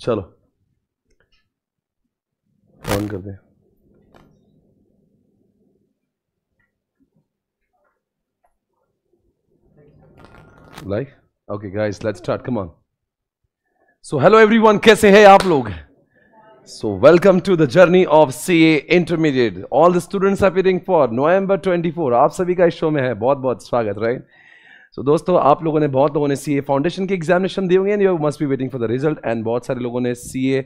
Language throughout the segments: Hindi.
चलो ऑन कर दें like okay guys let's start come on so hello everyone कैसे हैं आप लोग so welcome to the journey of C A intermediate all the students appearing for November 24 आप सभी का इस शो में है बहुत बहुत स्वागत राइट right? सो so, दोस्तों आप लोगों ने बहुत लोगों ने सी ए फाउंडेशन की एग्जामिनेशन दी होंगे and you must be waiting for the result and बहुत सारे लोगों ने सी ए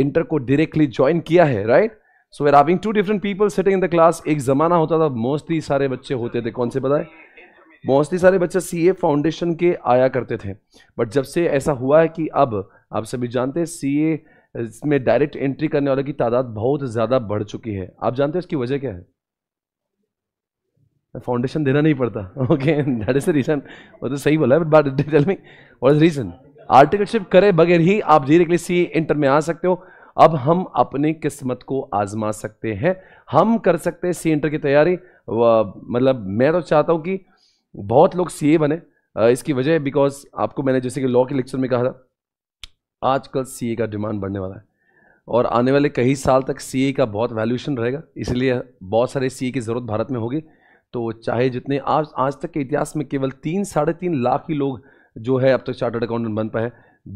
इंटर को डायरेक्टली ज्वाइन किया है right so we're having two different people sitting in the class एक ज़माना होता था मोस्टली सारे बच्चे होते थे कौन से बताए मोस्टली सारे बच्चे सी ए फाउंडेशन के आया करते थे बट जब से ऐसा हुआ है कि अब आप सभी जानते हैं सी ए इसमें डायरेक्ट एंट्री करने वालों की तादाद बहुत ज़्यादा बढ़ चुकी है आप जानते हैं इसकी वजह क्या है फाउंडेशन देना नहीं पड़ता okay that is the reason वो तो सही बोला but but tell me what is reason articleship करे बगैर ही आप डायरेक्टली सी इंटर में आ सकते हो अब हम अपनी किस्मत को आजमा सकते हैं हम कर सकते हैं सी इंटर की तैयारी मतलब मैं तो चाहता हूँ कि बहुत लोग सी बने इसकी वजह बिकॉज आपको मैंने जैसे कि लॉ के लेक्चर में कहा था आजकल सी का डिमांड बढ़ने वाला है और आने वाले कई साल तक सी का बहुत वैल्यूशन रहेगा इसलिए बहुत सारे सी की ज़रूरत भारत में होगी तो चाहे जितने आज आज तक के इतिहास में केवल तीन साढ़े तीन लाख ही लोग जो है अब तक चार्टर्ड अकाउंटेंट बन पाए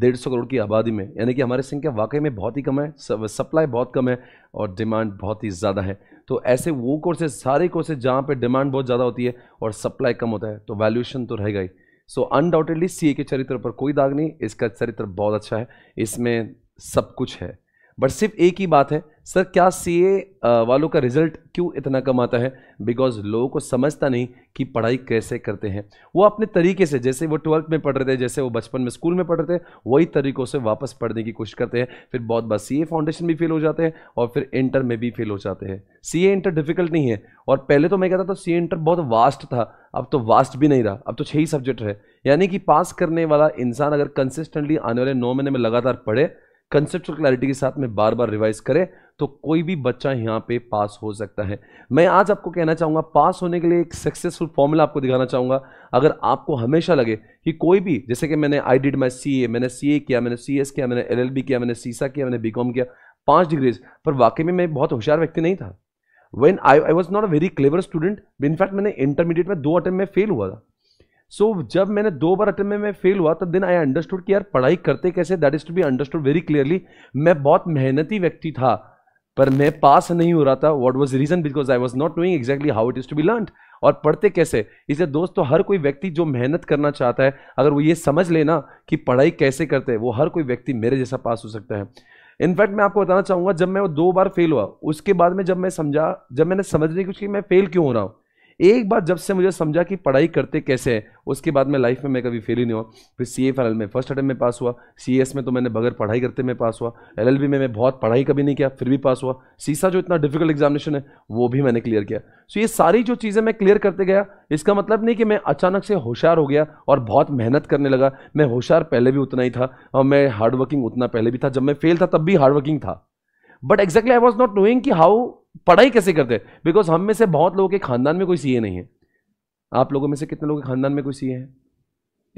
डेढ़ सौ करोड़ की आबादी में यानी कि हमारी संख्या वाकई में बहुत ही कम है सप्लाई बहुत कम है और डिमांड बहुत ही ज़्यादा है तो ऐसे वो कोर्सेज सारे कोर्सेज जहाँ पे डिमांड बहुत ज़्यादा होती है और सप्लाई कम होता है तो वैल्यूशन तो रहेगा ही सो अनडाउटेडली सी के चरित्र पर कोई दाग नहीं इसका चरित्र बहुत अच्छा है इसमें सब कुछ है बट सिर्फ एक ही बात है सर क्या सीए वालों का रिजल्ट क्यों इतना कम आता है बिकॉज लोगों को समझता नहीं कि पढ़ाई कैसे करते हैं वो अपने तरीके से जैसे वो ट्वेल्थ में पढ़ रहे थे जैसे वो बचपन में स्कूल में पढ़ रहे थे वही तरीकों से वापस पढ़ने की कोशिश करते हैं फिर बहुत बार ए फाउंडेशन भी फेल हो जाते हैं और फिर इंटर में भी फेल हो जाते हैं ए इंटर डिफिकल्ट नहीं है और पहले तो मैं कहता था सी इंटर बहुत वास्ट था अब तो वास्ट भी नहीं रहा अब तो छः ही सब्जेक्ट है यानी कि पास करने वाला इंसान अगर कंसिस्टेंटली आने वाले नौ महीने में लगातार पढ़े कंसेप्चुअल क्लैरिटी के साथ में बार बार रिवाइज करें तो कोई भी बच्चा यहाँ पे पास हो सकता है मैं आज आपको कहना चाहूँगा पास होने के लिए एक सक्सेसफुल फॉर्मूला आपको दिखाना चाहूँगा अगर आपको हमेशा लगे कि कोई भी जैसे कि मैंने आई डिड माई सी ए मैंने सी ए किया मैंने सी एस किया मैंने एल एल बी किया मैंने सीसा किया मैंने बी कॉम किया पाँच डिग्रीज पर वाकई में मैं बहुत होशियार व्यक्ति नहीं था when I I was not a very clever student in fact मैंने इंटरमीडिएट में दो अटैम्प में फेल हुआ था सो so, जब मैंने दो बार अटेम्प में मैं फेल हुआ तब दिन आई अंडरस्टूड कि यार पढ़ाई करते कैसे that is to be understood very clearly मैं बहुत मेहनती व्यक्ति था पर मैं पास नहीं हो रहा था what was reason because I was not knowing exactly how it is to be learn और पढ़ते कैसे इसे दोस्तों तो हर कोई व्यक्ति जो मेहनत करना चाहता है अगर वो ये समझ लेना कि पढ़ाई कैसे करते हैं वो हर कोई व्यक्ति मेरे जैसा पास हो सकता है इनफैक्ट मैं आपको बताना चाहूंगा जब मैं वो दो बार फेल हुआ उसके बाद में जब मैं समझा जब मैंने समझने की मैं फेल क्यों हो रहा हूँ एक बार जब से मुझे समझा कि पढ़ाई करते कैसे है उसके बाद में लाइफ में मैं कभी फेल ही नहीं हुआ फिर सी फाइनल में फर्स्ट अटैम्प में पास हुआ सी एस में तो मैंने बगैर पढ़ाई करते में पास हुआ एल एल बी में मैं बहुत पढ़ाई कभी नहीं किया फिर भी पास हुआ सीसा जो इतना डिफिकल्ट एग्जामिनेशन है वो भी मैंने क्लियर किया सो ये सारी जो चीज़ें मैं क्लियर करते गया इसका मतलब नहीं कि मैं अचानक से होशियार हो गया और बहुत मेहनत करने लगा मैं होशियार पहले भी उतना ही था और मैं हार्डवर्किंग उतना पहले भी था जब मैं फेल था तब भी हार्डवर्किंग था but exactly I was not knowing कि हाउ पढ़ाई कैसे करते हैं बिकॉज हम में से बहुत लोगों के खानदान में कोई सीए नहीं है आप लोगों में से कितने लोगों के खानदान में कोई सीए है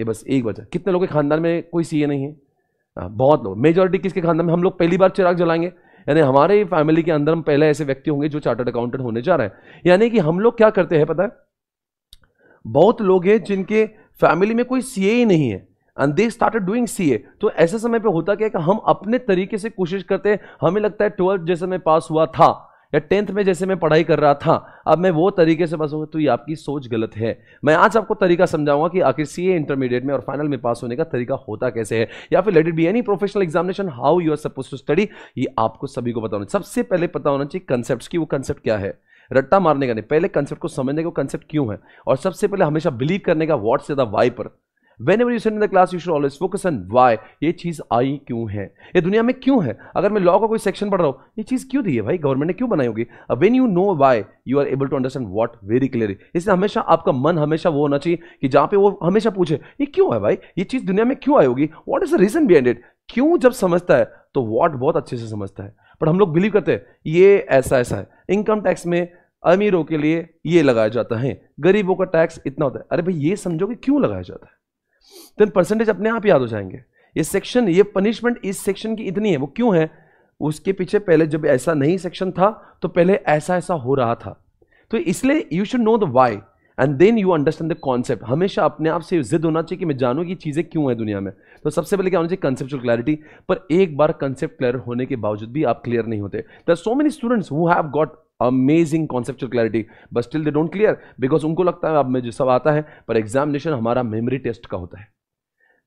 ये बस एक बचा कितने लोगों के खानदान में कोई सीए नहीं है आ, हाँ, बहुत लोग मेजोरिटी किसके खानदान में हम लोग पहली बार चिराग जलाएंगे यानी हमारे फैमिली के अंदर हम पहले ऐसे व्यक्ति होंगे जो चार्टर्ड अकाउंटेंट होने जा रहे हैं यानी कि हम लोग क्या करते हैं पता है बहुत लोग हैं जिनके फैमिली में कोई सीए ही नहीं है and they started doing CA तो ऐसे समय पे होता क्या है कि हम अपने तरीके से कोशिश करते हैं हमें लगता है ट्वेल्थ जैसे मैं पास हुआ था या टेंथ में जैसे मैं पढ़ाई कर रहा था अब मैं वो तरीके से पास हुआ तो ये आपकी सोच गलत है मैं आज आपको तरीका समझाऊंगा कि आखिर सी इंटरमीडिएट में और फाइनल में पास होने का तरीका होता कैसे है या फिर let it be any professional examination how you are suppose to study ये आपको सभी को पता होना सबसे पहले पता होना चाहिए कंसेप्ट की वो कंसेप्ट क्या है रट्टा मारने का नहीं पहले कंसेप्ट को समझने का कंसेप्ट क्यों है और सबसे पहले हमेशा बिलीव करने का व्हाट्स द वाई पर whenever you send in the class you should always focus on why ये चीज़ आई क्यों है ये दुनिया में क्यों है अगर मैं लॉ का कोई सेक्शन पढ़ रहा हूँ ये चीज़ क्यों दी है भाई गवर्नमेंट ने क्यों बनाई होगी when you know why you are able to understand what very clear इसलिए हमेशा आपका मन हमेशा वो होना चाहिए कि जहाँ पे वो हमेशा पूछे ये क्यों है भाई ये चीज़ दुनिया में क्यों आई होगी what is the reason be ended क्यों जब समझता है तो वॉट बहुत अच्छे से समझता है पर हम लोग बिलीव करते हैं ये ऐसा ऐसा है इनकम टैक्स में अमीरों के लिए ये लगाया जाता है गरीबों का टैक्स इतना होता है अरे भाई ये समझो कि क्यों लगाया जाता है देन परसेंटेज अपने आप याद हो जाएंगे ये सेक्शन ये पनिशमेंट इस सेक्शन की इतनी है वो क्यों है उसके पीछे पहले जब ऐसा नहीं सेक्शन था तो पहले ऐसा ऐसा हो रहा था तो इसलिए you should know the why and then you understand the concept हमेशा अपने आप से जिद होना चाहिए कि मैं जानूँ कि चीज़ें क्यों है दुनिया में तो सबसे पहले क्या होना चाहिए कंसेप्चुअल क्लैरिटी पर एक बार कंसेप्ट क्लियर होने के बावजूद भी आप क्लियर नहीं होते there so many students who have got amazing conceptual clarity but still they don't clear because उनको लगता है अब जो सब आता है पर एग्जामिनेशन हमारा मेमोरी टेस्ट का होता है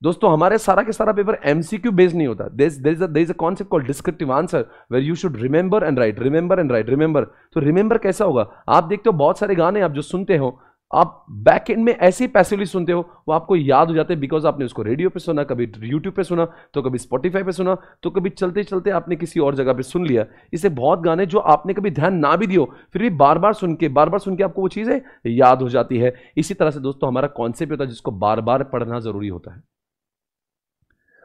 दोस्तों हमारे सारा के सारा पेपर एमसीक्यू बेस्ड नहीं होता there is a concept call descriptive answer where you should remember and write remember and write remember तो रिमेंबर कैसा होगा आप देखते हो बहुत सारे गाने आप जो सुनते हो आप बैक एंड में ऐसे पैसिवली सुनते हो वो आपको याद हो जाते हैं बिकॉज आपने उसको रेडियो पे सुना कभी यूट्यूब पे सुना तो कभी स्पॉटिफाई पे सुना तो कभी चलते चलते आपने किसी और जगह पे सुन लिया इसे बहुत गाने जो आपने कभी ध्यान ना भी दियो फिर भी बार बार सुन के बार बार सुन के आपको वो चीज़ें याद हो जाती है इसी तरह से दोस्तों हमारा कॉन्सेप्ट होता है जिसको बार बार पढ़ना ज़रूरी होता है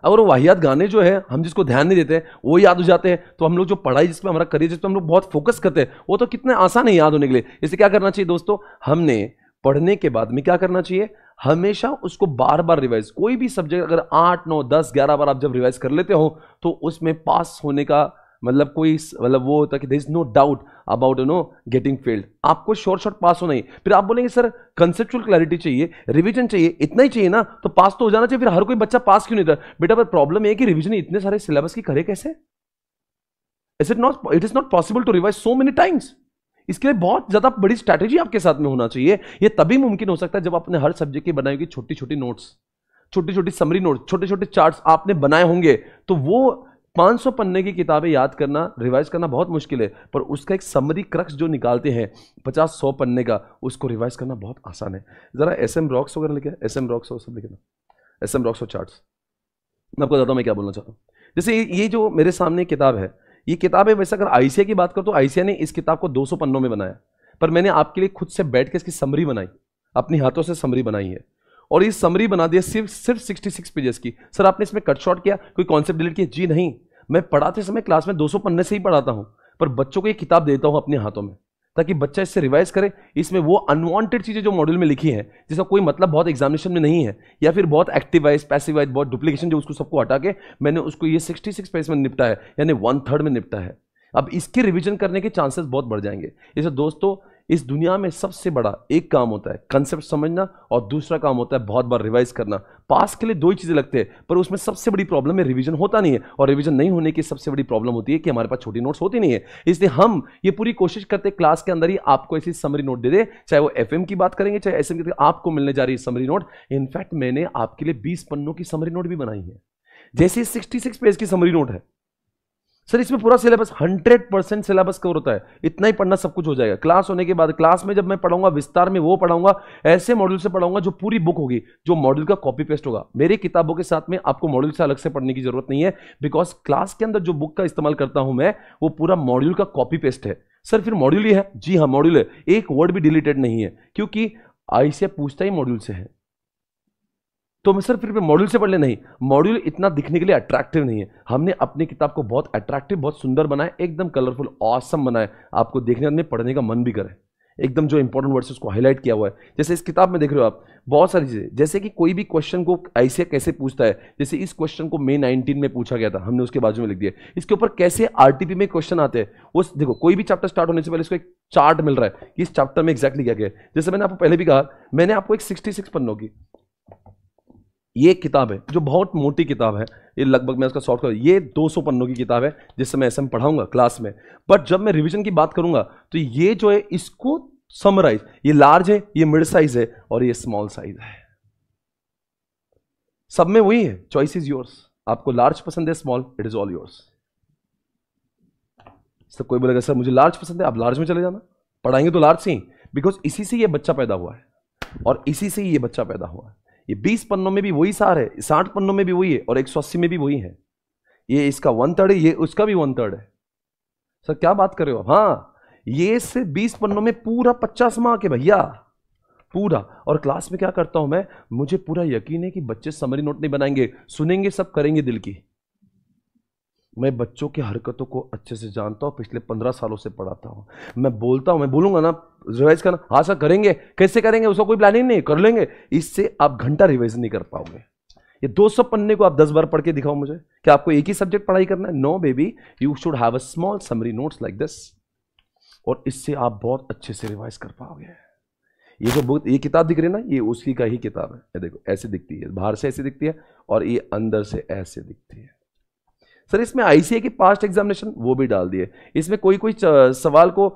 अगर वो वाहियात गाने जो है हम जिसको ध्यान नहीं देते वो याद हो जाते हैं तो हम लोग जो पढ़ाई जिसमें हमारा करियर जिसमें हम लोग बहुत फोकस करते हैं वो तो कितना आसान है याद होने के लिए इसे क्या करना चाहिए दोस्तों हमने पढ़ने के बाद में क्या करना चाहिए हमेशा उसको बार बार रिवाइज कोई भी सब्जेक्ट अगर आठ नौ दस ग्यारह बार आप जब रिवाइज कर लेते हो तो उसमें पास होने का मतलब कोई मतलब वो होता है कि there is no doubt about you know getting failed आपको शॉर्ट शॉर्ट पास होना ही फिर आप बोलेंगे सर कंसेप्चुअल क्लैरिटी चाहिए रिवीजन चाहिए इतना ही चाहिए ना तो पास तो हो जाना चाहिए फिर हर कोई बच्चा पास क्यों नहीं था बेटा पर प्रॉब्लम है कि रिवीजन इतने सारे सिलेबस की करे कैसे is it not it is not possible to revise so many times इसके लिए बहुत ज़्यादा बड़ी स्ट्रैटेजी आपके साथ में होना चाहिए यह तभी मुमकिन हो सकता है जब आपने हर सब्जेक्ट की बनाई होगी छोटी छोटी नोट्स छोटी छोटी समरी नोट छोटे छोटे चार्ट्स आपने बनाए होंगे तो वो 500 पन्ने की किताबें याद करना रिवाइज करना बहुत मुश्किल है पर उसका एक समरी क्रक्स जो निकालते हैं 50-100 पन्ने का उसको रिवाइज करना बहुत आसान है ज़रा एस एम रॉक्स वगैरह लिखे एस एम रॉक्स और सब लिखे ना एस एम रॉक्स और चार्ट्स मैं आपको बताता हूँ मैं क्या बोलना चाहता हूँ जैसे ये जो मेरे सामने किताब है ये किताब है वैसे अगर आईसीए की बात करो तो आईसीए ने इस किताब को 200 पन्नों में बनाया पर मैंने आपके लिए खुद से बैठ के इसकी समरी बनाई अपने हाथों से समरी बनाई है और ये समरी बना दिया सिर्फ सिर्फ 66 पेजेस की सर आपने इसमें कट शॉर्ट किया कोई कॉन्सेप्ट डिलीट किया जी नहीं मैं पढ़ाते समय क्लास में 200 पन्ने से ही पढ़ाता हूँ पर बच्चों को ये किताब देता हूँ अपने हाथों में ताकि बच्चा इससे रिवाइज करे इसमें वो अनवांटेड चीज़ें जो मॉड्यूल में लिखी हैं जिसका कोई मतलब बहुत एग्जामिनेशन में नहीं है या फिर बहुत एक्टिव वाइज पैसिव वाइज बहुत डुप्लीकेशन जो उसको सबको हटा के मैंने उसको ये सिक्सटी सिक्स पेज में निपटा है यानी वन थर्ड में निपटा है अब इसके रिविजन करने के चांसेस बहुत बढ़ जाएंगे जैसे दोस्तों इस दुनिया में सबसे बड़ा एक काम होता है कंसेप्ट समझना और दूसरा काम होता है बहुत बार रिवाइज करना पास के लिए दो ही चीज़ें लगते हैं पर उसमें सबसे बड़ी प्रॉब्लम है रिवीजन होता नहीं है और रिवीजन नहीं होने की सबसे बड़ी प्रॉब्लम होती है कि हमारे पास छोटी नोट्स होती नहीं है इसलिए हम ये पूरी कोशिश करते हैं क्लास के अंदर ही आपको ऐसी समरी नोट दे दे चाहे वो एफ की बात करेंगे चाहे एस की आपको मिलने जा रही है समरी नोट इनफैक्ट मैंने आपके लिए बीस पन्नों की समरी नोट भी बनाई है जैसे सिक्सटी पेज की समरी नोट है सर इसमें पूरा syllabus hundred percent syllabus cover होता है इतना ही पढ़ना सब कुछ हो जाएगा क्लास होने के बाद क्लास में जब मैं पढ़ाऊंगा विस्तार में वो पढ़ाऊंगा ऐसे मॉड्यूल से पढ़ाऊंगा जो पूरी बुक होगी जो मॉड्यूल का कॉपी पेस्ट होगा मेरी किताबों के साथ में आपको मॉड्यूल से अलग से पढ़ने की जरूरत नहीं है बिकॉज क्लास के अंदर जो बुक का इस्तेमाल करता हूं मैं वो पूरा मॉड्यूल का कॉपी पेस्ट है सर फिर मॉड्यूल ही है जी हाँ मॉड्यूल है एक वर्ड भी डिलीटेड नहीं है क्योंकि आई से पूछता ही मॉड्यूल से है तो हमें सर फिर मॉड्यूल से पढ़ ले नहीं मॉड्यूल इतना दिखने के लिए अट्रैक्टिव नहीं है हमने अपनी किताब को बहुत अट्रैक्टिव बहुत सुंदर बनाया एकदम कलरफुल ऑसम बनाया आपको देखने में पढ़ने का मन भी करे एकदम जो इंपॉर्टेंट वर्ड्स उसको हाईलाइट किया हुआ है जैसे इस किताब में देख रहे हो आप बहुत सारी चीज़ें जैसे कि कोई भी क्वेश्चन को ऐसे कैसे पूछता है जैसे इस क्वेश्चन को मे 19 में पूछा गया था हमने उसके बाजू में लिख दिया इसके ऊपर कैसे आरटीपी में क्वेश्चन आते हैं वो देखो कोई भी चैप्टर स्टार्ट होने से पहले इसको एक चार्ट मिल रहा है कि इस चैप्टर में एक्जैक्टली क्या क्या है जैसे मैंने आपको पहले भी कहा मैंने आपको एक सिक्सटी पन्नों की ये किताब है जो बहुत मोटी किताब है ये लगभग मैं उसका शॉर्ट कर ये 200 पन्नों की किताब है जिससे मैं ऐसे में पढ़ाऊंगा क्लास में बट जब मैं रिविजन की बात करूंगा तो ये जो है इसको समराइज ये लार्ज है ये मिड साइज है और ये स्मॉल साइज है सब में वही है चॉइस इज योर्स आपको लार्ज पसंद है small it is all yours sir कोई बोलेगा सर मुझे लार्ज पसंद है आप लार्ज में चले जाना पढ़ाएंगे तो लार्ज से ही बिकॉज इसी से ये बच्चा पैदा हुआ है और इसी से ही ये बच्चा पैदा हुआ है ये 20 पन्नों में भी वही सार है साठ पन्नों में भी वही है और 180 में भी वही है ये इसका वन थर्ड है ये उसका भी वन थर्ड है सर क्या बात कर रहे हो हाँ ये से 20 पन्नों में पूरा पचास मार्क है भैया पूरा और क्लास में क्या करता हूं मैं मुझे पूरा यकीन है कि बच्चे समरी नोट नहीं बनाएंगे सुनेंगे सब करेंगे दिल की मैं बच्चों की हरकतों को अच्छे से जानता हूँ पिछले पंद्रह सालों से पढ़ाता हूँ मैं बोलता हूँ मैं बोलूँगा ना रिवाइज करना हाँ सर करेंगे कैसे करेंगे उसका कोई प्लानिंग नहीं कर लेंगे इससे आप घंटा रिवाइज नहीं कर पाओगे ये दो सौ पन्ने को आप दस बार पढ़ के दिखाओ मुझे क्या आपको एक ही सब्जेक्ट पढ़ाई करना है no baby you should have a small summary notes like this और इससे आप बहुत अच्छे से रिवाइज कर पाओगे ये जो बुक ये किताब दिख रही है ना ये उसकी का ही किताब है ये देखो ऐसे दिखती है बाहर से ऐसे दिखती है और ये अंदर से ऐसे दिखती है सर इसमें आईसीए की पास्ट एग्जामिनेशन वो भी डाल दिए इसमें कोई कोई सवाल को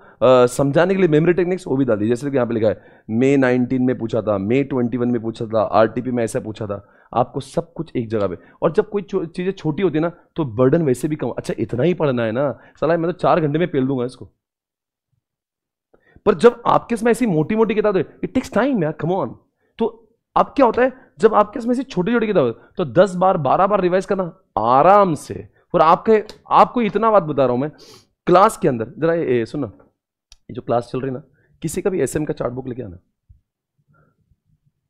समझाने के लिए मेमोरी टेक्निक्स वो भी डाल दिए जैसे कि यहाँ पे लिखा है मे 19 में पूछा था मे 21 में पूछा था आरटीपी में ऐसा पूछा था आपको सब कुछ एक जगह पे और जब कोई चीज़ें छोटी होती है ना तो बर्डन वैसे भी कम अच्छा इतना ही पढ़ना है ना सलाह मैं तो चार घंटे में पेल दूंगा इसको पर जब आपके इसमें ऐसी मोटी मोटी किताब है इट टेक्स टाइम यार कम ऑन तो अब क्या होता है जब आपके इसमें ऐसी छोटी छोटी किताब तो दस बार बारह बार रिवाइज करना आराम से और आपके आपको इतना बात बता रहा हूं मैं क्लास के अंदर जरा ये सुनो ये जो क्लास चल रही ना किसी का भी एस का चार्ट बुक लेके आना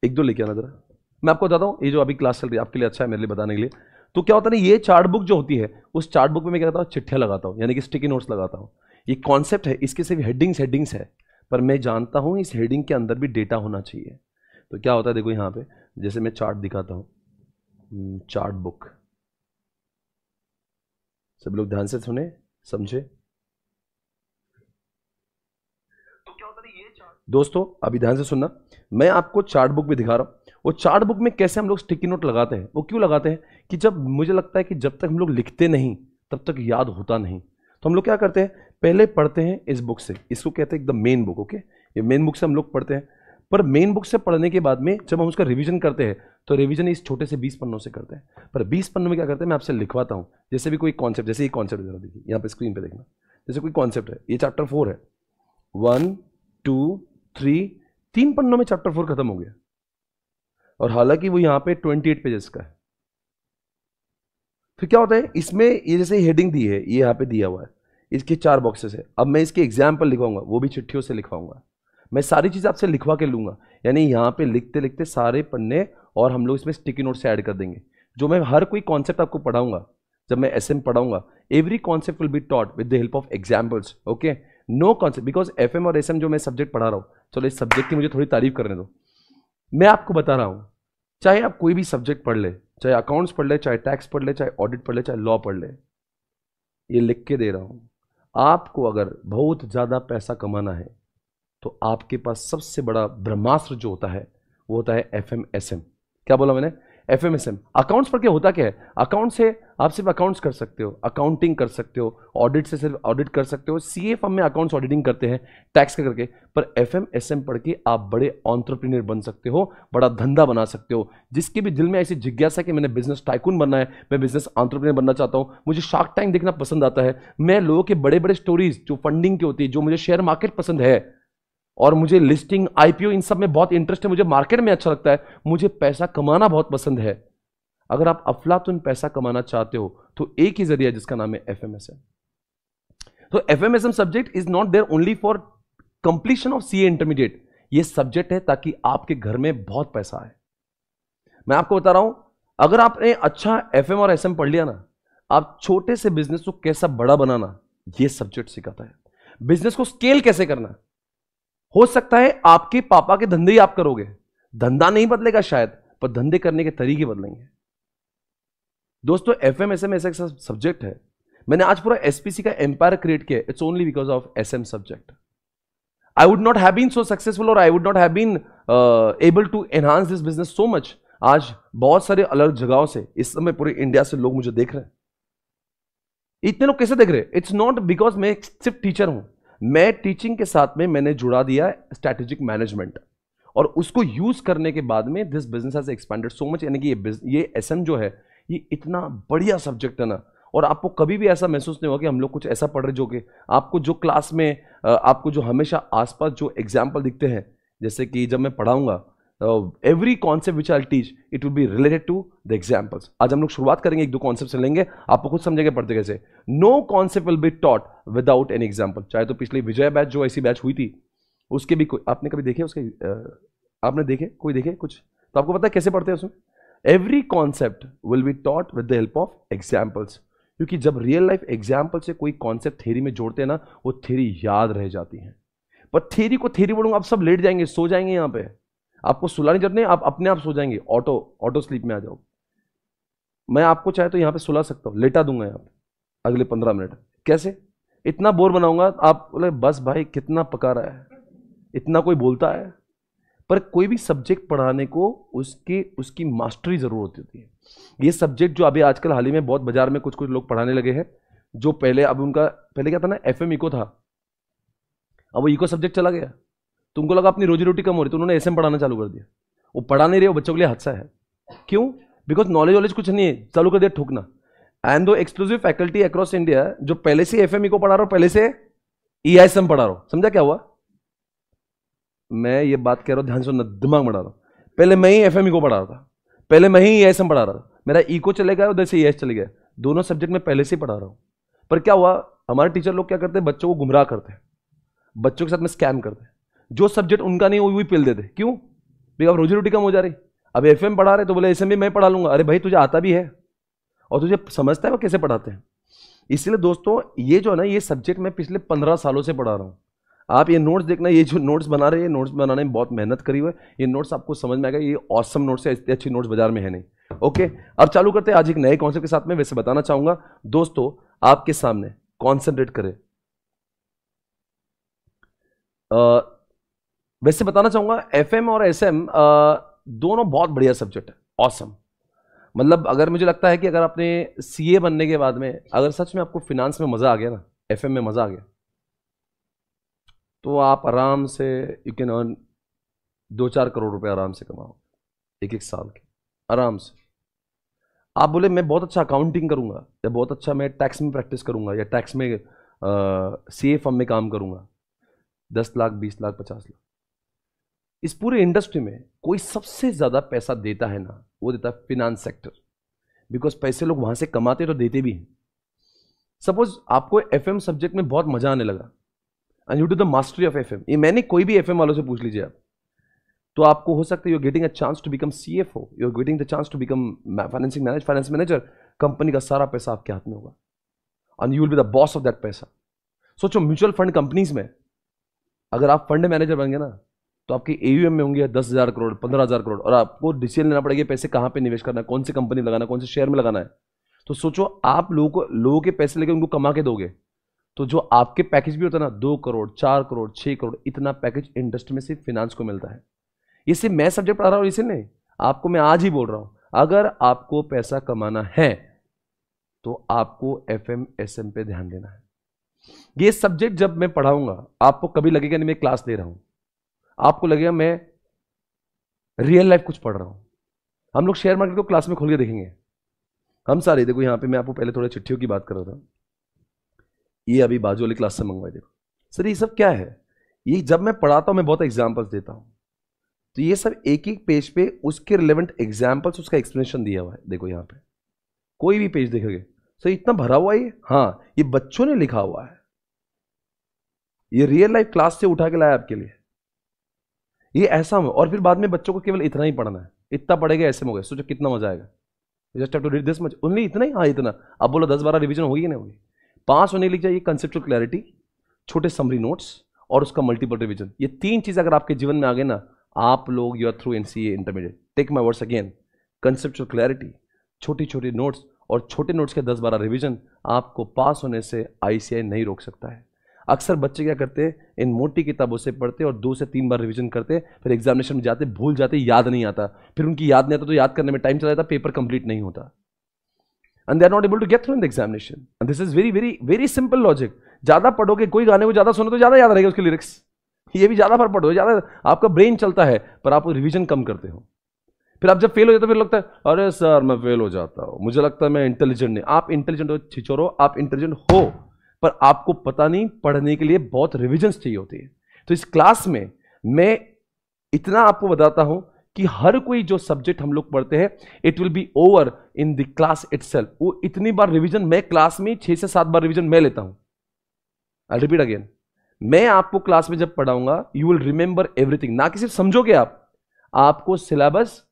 एक दो लेके आना जरा मैं आपको बताता हूँ ये जो अभी क्लास चल रही है आपके लिए अच्छा है मेरे लिए बताने के लिए तो क्या होता है ना ये चार्ट बुक जो होती है उस चार्ट बुक में मैं क्या करता हूँ चिट्ठियाँ लगाता हूँ यानी कि स्टिकी नोट्स लगाता हूँ ये कॉन्सेप्ट है इसके सिर्फ हेडिंग्स हेडिंग्स है पर मैं जानता हूँ इस हेडिंग के अंदर भी डेटा होना चाहिए तो क्या होता है देखो यहाँ पे जैसे मैं चार्ट दिखाता हूँ चार्ट बुक सब लोग ध्यान से सुने समझे दोस्तों अभी ध्यान से सुनना मैं आपको चार्ट बुक भी दिखा रहा हूं वो चार्ट बुक में कैसे हम लोग स्टिकी नोट लगाते हैं वो क्यों लगाते हैं कि जब मुझे लगता है कि जब तक हम लोग लिखते नहीं तब तक याद होता नहीं तो हम लोग क्या करते हैं पहले पढ़ते हैं इस बुक से इसको कहते हैं एकदम मेन बुक ओके ये मेन बुक से हम लोग पढ़ते हैं पर मेन बुक से पढ़ने के बाद में जब हम उसका रिवीजन करते हैं तो रिवीजन इस छोटे से बीस पन्नों से करते हैं पर बीस पन्नों में क्या करते हैं मैं आपसे लिखवाता हूँ जैसे भी कोई कॉन्सेप्ट जैसे ये कॉन्सेप्ट जरा देखिए यहाँ पर स्क्रीन पर देखना जैसे कोई कॉन्सेप्ट है ये चैप्टर फोर है वन टू थ्री तीन पन्नों में चैप्टर फोर खत्म हो गया और हालांकि वो यहाँ पे ट्वेंटी एट पेजेस का है तो क्या होता है इसमें ये जैसे हेडिंग दी है ये यहाँ पे दिया हुआ है इसके चार बॉक्सेस है अब मैं इसके एग्जाम्पल लिखवाऊंगा वो भी चिट्ठियों से लिखवाऊंगा मैं सारी चीज़ आपसे लिखवा के लूँगा यानी यहाँ पे लिखते लिखते सारे पन्ने और हम लोग इसमें स्टिकी नोट से ऐड कर देंगे जो मैं हर कोई कॉन्सेप्ट आपको पढ़ाऊँगा जब मैं S M every concept will be taught with the help of examples okay no concept because F और एस जो मैं सब्जेक्ट पढ़ा रहा हूँ चलो इस सब्जेक्ट की मुझे थोड़ी तारीफ करने दो मैं आपको बता रहा हूँ चाहे आप कोई भी सब्जेक्ट पढ़ ले चाहे अकाउंट्स पढ़ ले चाहे टैक्स पढ़ ले चाहे ऑडिट पढ़ ले चाहे लॉ पढ़ ले ये लिख के दे रहा हूँ आपको अगर बहुत ज़्यादा पैसा कमाना है तो आपके पास सबसे बड़ा ब्रह्मास्त्र जो होता है वो होता है एफ एम एस एम क्या बोला मैंने F M S M accounts पर क्या होता क्या है अकाउंट से आप सिर्फ अकाउंट्स कर सकते हो अकाउंटिंग कर सकते हो ऑडिट से सिर्फ ऑडिट कर सकते हो सी एफ एम में अकाउंट्स ऑडिटिंग करते हैं टैक्स के करके पर एफ एम एस एम पढ़ के आप बड़े ऑन्टरप्रीनियर बन सकते हो बड़ा धंधा बना सकते हो जिसके भी दिल में ऐसी जिज्ञासा कि मैंने बिजनेस टाइकून बनना है मैं बिजनेस ऑन्टरप्रीनियर बनना चाहता हूँ मुझे शार्क टाइम देखना पसंद आता है मैं लोगों के बड़े बड़े स्टोरीज जो फंडिंग की होती है जो मुझे शेयर मार्केट पसंद है और मुझे लिस्टिंग आईपीओ इन सब में बहुत इंटरेस्ट है मुझे मार्केट में अच्छा लगता है मुझे पैसा कमाना बहुत पसंद है अगर आप अफलातुन पैसा कमाना चाहते हो तो एक ही जरिया जिसका नाम है एफ एम तो F subject is not there only for completion of C A intermediate ये सब्जेक्ट है ताकि आपके घर में बहुत पैसा आए मैं आपको बता रहा हूं अगर आपने अच्छा एफ एम और एस एम पढ़ लिया ना आप छोटे से बिजनेस को कैसा बड़ा बनाना ये सब्जेक्ट सिखाता है बिजनेस को स्केल कैसे करना हो सकता है आपके पापा के धंधे ही आप करोगे धंधा नहीं बदलेगा शायद पर धंधे करने के तरीके बदलेंगे दोस्तों एफ एम एस एम ऐसा एक सब्जेक्ट है मैंने आज पूरा एसपीसी का एम्पायर क्रिएट किया it's only because of S M subject I would not have been so successful और I would not have been able to enhance this business so much आज बहुत सारे अलग जगहों से इस समय पूरे इंडिया से लोग मुझे देख रहे हैं इतने लोग कैसे देख रहे हैं इट्स नॉट बिकॉज मैं सिर्फ टीचर हूं मैं टीचिंग के साथ में मैंने जुड़ा दिया स्ट्रैटेजिक मैनेजमेंट और उसको यूज करने के बाद में this business has expanded so much यानी कि ये ये एस जो है ये इतना बढ़िया सब्जेक्ट है ना और आपको कभी भी ऐसा महसूस नहीं होगा कि हम लोग कुछ ऐसा पढ़ रहे जो कि आपको जो क्लास में आपको जो हमेशा आसपास जो एग्जाम्पल दिखते हैं जैसे कि जब मैं पढ़ाऊँगा every concept which I teach it will be related to the examples आज हम लोग शुरुआत करेंगे एक दो कॉन्सेप्ट से लेंगे आपको खुद समझेंगे पढ़ते कैसे no concept will be taught without an example चाहे तो पिछली विजय बैच जो ऐसी बैच हुई थी उसके भी आपने कभी देखे उसके uh, आपने देखे कोई देखे कुछ तो आपको पता है कैसे पढ़ते हैं उसमें every concept will be taught with the help of examples क्योंकि जब रियल लाइफ एग्जाम्पल से कोई कॉन्सेप्ट थेरी में जोड़ते हैं ना वो थेरी याद रह जाती है पर थेरी को थेरी बोलूंगा आप सब लेट जाएंगे सो जाएंगे यहाँ पे आपको सुलाने नहीं जरूरत नहीं आप अपने आप सो जाएंगे ऑटो ऑटो स्लीप में आ जाओ मैं आपको चाहे तो यहां पे सुला सकता हूं लेटा दूंगा यहां अगले पंद्रह मिनट कैसे इतना बोर बनाऊंगा आप बोले बस भाई कितना पका रहा है इतना कोई बोलता है पर कोई भी सब्जेक्ट पढ़ाने को उसकी उसकी मास्टरी ज़रूर होती है ये सब्जेक्ट जो अभी आजकल हाल ही में बहुत बाजार में कुछ कुछ लोग पढ़ाने लगे हैं जो पहले अब उनका पहले क्या था ना एफ इको था अब वो इको सब्जेक्ट चला गया तुमको लगा अपनी रोजी रोटी कम हो रही तो उन्होंने एस पढ़ाना चालू कर दिया वो पढ़ा नहीं रहे वो बच्चों के लिए हादसा है क्यों बिकॉज नॉलेज वॉलेज कुछ नहीं है चालू कर दिया ठोकना एंड दो एक्सक्लूसिव फैकल्टी अक्रॉस इंडिया जो पहले से एफ e को पढ़ा रहा हो पहले से ई e आई पढ़ा रहा हो समझा क्या हुआ मैं ये बात कह रहा हूँ ध्यान से दिमाग बढ़ा रहा हूँ पहले मैं ही एफ e को पढ़ा रहा था पहले मैं ही ई आई पढ़ा रहा था मेरा ईको चले गया उधर से ई आई चले गया दोनों सब्जेक्ट में पहले से ही पढ़ा रहा हूँ पर क्या हुआ हमारे टीचर लोग क्या करते हैं बच्चों को गुमराह करते हैं बच्चों के साथ में स्कैम करते हैं जो सब्जेक्ट उनका नहीं वही पिल देते क्यों बेगा रोजी रोटी कम हो जा रही अब एफ पढ़ा रहे तो बोले एस मैं पढ़ा लूंगा अरे भाई तुझे आता भी है और तुझे समझता है वो कैसे पढ़ाते हैं इसलिए दोस्तों ये जो है ना ये सब्जेक्ट मैं पिछले पंद्रह सालों से पढ़ा रहा हूँ आप ये नोट्स देखना ये जो नोट्स बना रहे हैं नोट्स बनाने में बहुत मेहनत करी हुई है ये नोट्स आपको समझ में आएगा ये ऑसम नोट्स है इतने अच्छे नोट्स बाजार में है नहीं ओके अब चालू करते हैं आज एक नए कॉन्सेप्ट के साथ में वैसे बताना चाहूंगा दोस्तों आपके सामने कॉन्सेंट्रेट करें वैसे बताना चाहूंगा एफ और एस दोनों बहुत बढ़िया सब्जेक्ट है ऑसम मतलब अगर मुझे लगता है कि अगर आपने सी बनने के बाद में अगर सच में आपको फिनांस में मज़ा आ गया ना एफ में मज़ा आ गया तो आप आराम से यू कैन अर्न दो चार करोड़ रुपए आराम से कमाओ एक एक साल के आराम से आप बोले मैं बहुत अच्छा अकाउंटिंग करूंगा या बहुत अच्छा मैं टैक्स में प्रैक्टिस करूंगा या टैक्स में सी ए फर्म में काम करूँगा दस लाख बीस लाख पचास लाख इस पूरे इंडस्ट्री में कोई सबसे ज़्यादा पैसा देता है ना वो देता है फिनांस सेक्टर बिकॉज पैसे लोग वहां से कमाते तो देते भी हैं सपोज आपको एफ सब्जेक्ट में बहुत मज़ा आने लगा and you do the mastery of F ये मैंने कोई भी एफ वालों से पूछ लीजिए आप तो आपको हो सकता है you are getting a chance to become C F O you are getting the chance to become financing manage finance manager company का सारा पैसा आपके हाथ में होगा and you will be the boss of that पैसा सोचो म्यूचुअल फंड कंपनीज में अगर आप फंड मैनेजर बन गए ना तो आपके एयूएम में होंगे दस हज़ार करोड़ पंद्रह हज़ार करोड़ और आपको डिसीजन लेना पड़ेगा पैसे कहां पे निवेश करना है कौन सी कंपनी लगाना है कौन से शेयर में लगाना है तो सोचो आप लोगों को लोगों के पैसे लेके उनको कमा के दोगे तो जो आपके पैकेज भी होता है ना दो करोड़ चार करोड़ छह करोड़ इतना पैकेज इंडस्ट्री में सिर्फ फिनांस को मिलता है ये सिर्फ मैं सब्जेक्ट पढ़ा रहा हूँ इसे नहीं आपको मैं आज ही बोल रहा हूँ अगर आपको पैसा कमाना है तो आपको एफ एम एस एम पे ध्यान देना है ये सब्जेक्ट जब मैं पढ़ाऊंगा आपको कभी लगेगा नहीं मैं क्लास दे रहा हूं आपको लगेगा मैं रियल लाइफ कुछ पढ़ रहा हूं हम लोग शेयर मार्केट को क्लास में खोल के देखेंगे हम सारे देखो यहां पे मैं आपको पहले थोड़ा चिट्ठियों की बात कर रहा था ये अभी बाजू वाली क्लास से मंगवाई देखो सर ये सब क्या है ये जब मैं पढ़ाता हूं मैं बहुत एग्जाम्पल्स देता हूं तो ये सब एक एक पेज पे उसके रिलेवेंट एग्जाम्पल्स उसका एक्सप्लेनेशन दिया हुआ है देखो यहां पे कोई भी पेज देखोगे सर इतना भरा हुआ है हाँ ये बच्चों ने लिखा हुआ है ये रियल लाइफ क्लास से उठा के लाया आपके लिए ये ऐसा हो और फिर बाद में बच्चों को केवल इतना ही पढ़ना है इतना पढ़ेगा ऐसे में हो गए सोचो कितना मजा आएगा just to read this much only इतना ही हाँ इतना अब बोलो दस बारह रिविजन होगी ना होगी पास होने लिख जाइए चाहिए कंसेप्चुअल क्लैरिटी छोटे समरी नोट्स और उसका मल्टीपल रिविजन ये तीन चीज़ अगर आपके जीवन में आ गए ना आप लोग you are through an C intermediate take my words again conceptual clarity छोटी छोटी नोट्स और छोटे नोट्स के दस बारह रिविजन आपको पास होने से आई नहीं रोक सकता है अक्सर बच्चे क्या करते हैं इन मोटी किताबों से पढ़ते और दो से तीन बार रिविजन करते फिर एग्जामिनेशन में जाते भूल जाते याद नहीं आता फिर उनकी याद नहीं आता तो याद करने में टाइम चला जाता पेपर कंप्लीट नहीं होता and they are not able to get through in the examination and this is very very very simple logic ज्यादा पढ़ोगे कोई गाने को ज्यादा सुनो तो ज्यादा याद रहेगा उसके लिरिक्स ये भी ज्यादा पर पढ़ो ज्यादा आपका ब्रेन चलता है पर आप रिविजन कम करते हो फिर आप जब फेल हो जाते हो फिर लगता है अरे सर मैं फेल हो जाता हूं मुझे लगता है मैं इंटेलिजेंट नहीं आप इंटेलिजेंट हो छिचोरो आप इंटेलिजेंट हो पर आपको पता नहीं पढ़ने के लिए बहुत रिविजन चाहिए होती है तो इस क्लास में मैं इतना आपको बताता हूं कि हर कोई जो सब्जेक्ट हम लोग पढ़ते हैं it will be over in the class it वो इतनी बार रिविजन मैं क्लास में छह से सात बार रिविजन मैं लेता हूं आई रिपीट अगेन मैं आपको क्लास में जब पढ़ाऊंगा यू विल रिमेंबर एवरीथिंग ना कि सिर्फ समझोगे आप आपको सिलेबस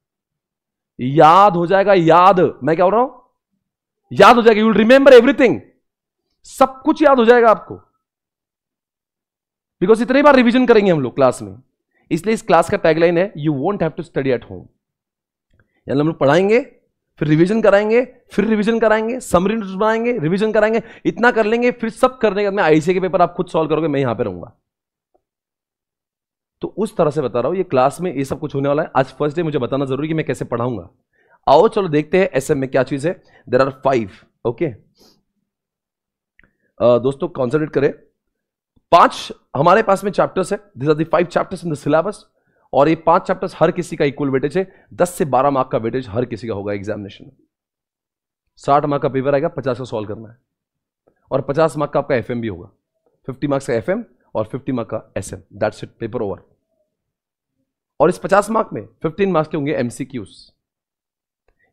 याद हो जाएगा याद मैं क्या हो रहा हूं याद हो जाएगा यू विल रिमेंबर एवरीथिंग सब कुछ याद हो जाएगा आपको बिकॉज इतनी बार रिविजन करेंगे हम लोग क्लास में इसलिए इस क्लास का टैगलाइन है you won't have to study at home यानी हम लोग पढ़ाएंगे फिर रिवीजन कराएंगे फिर रिवीजन कराएंगे समरी नोट्स बनाएंगे रिवीजन कराएंगे इतना कर लेंगे फिर सब करने के बाद के पेपर आप खुद सॉल्व करोगे मैं यहां पे रहूंगा तो उस तरह से बता रहा हूं ये क्लास में ये सब कुछ होने वाला है आज फर्स्ट डे मुझे बताना जरूरी कि मैं कैसे पढ़ाऊंगा आओ चलो देखते हैं एस में क्या चीज है देर आर फाइव ओके दोस्तों कॉन्सेंट्रेट करें पांच हमारे पास में चैप्टर्स है this are the five chapters in the syllabus और ये पांच चैप्टर्स हर किसी का इक्वल वेटेज है दस से बारह मार्क का वेटेज हर किसी का होगा एग्जामिनेशन में साठ मार्क का पेपर आएगा पचास का सॉल्व करना है और पचास मार्क का आपका एफ भी होगा फिफ्टी मार्क्स का एफ और फिफ्टी मार्क का S M that's it paper over और इस पचास मार्क में फिफ्टीन मार्क्स के होंगे एम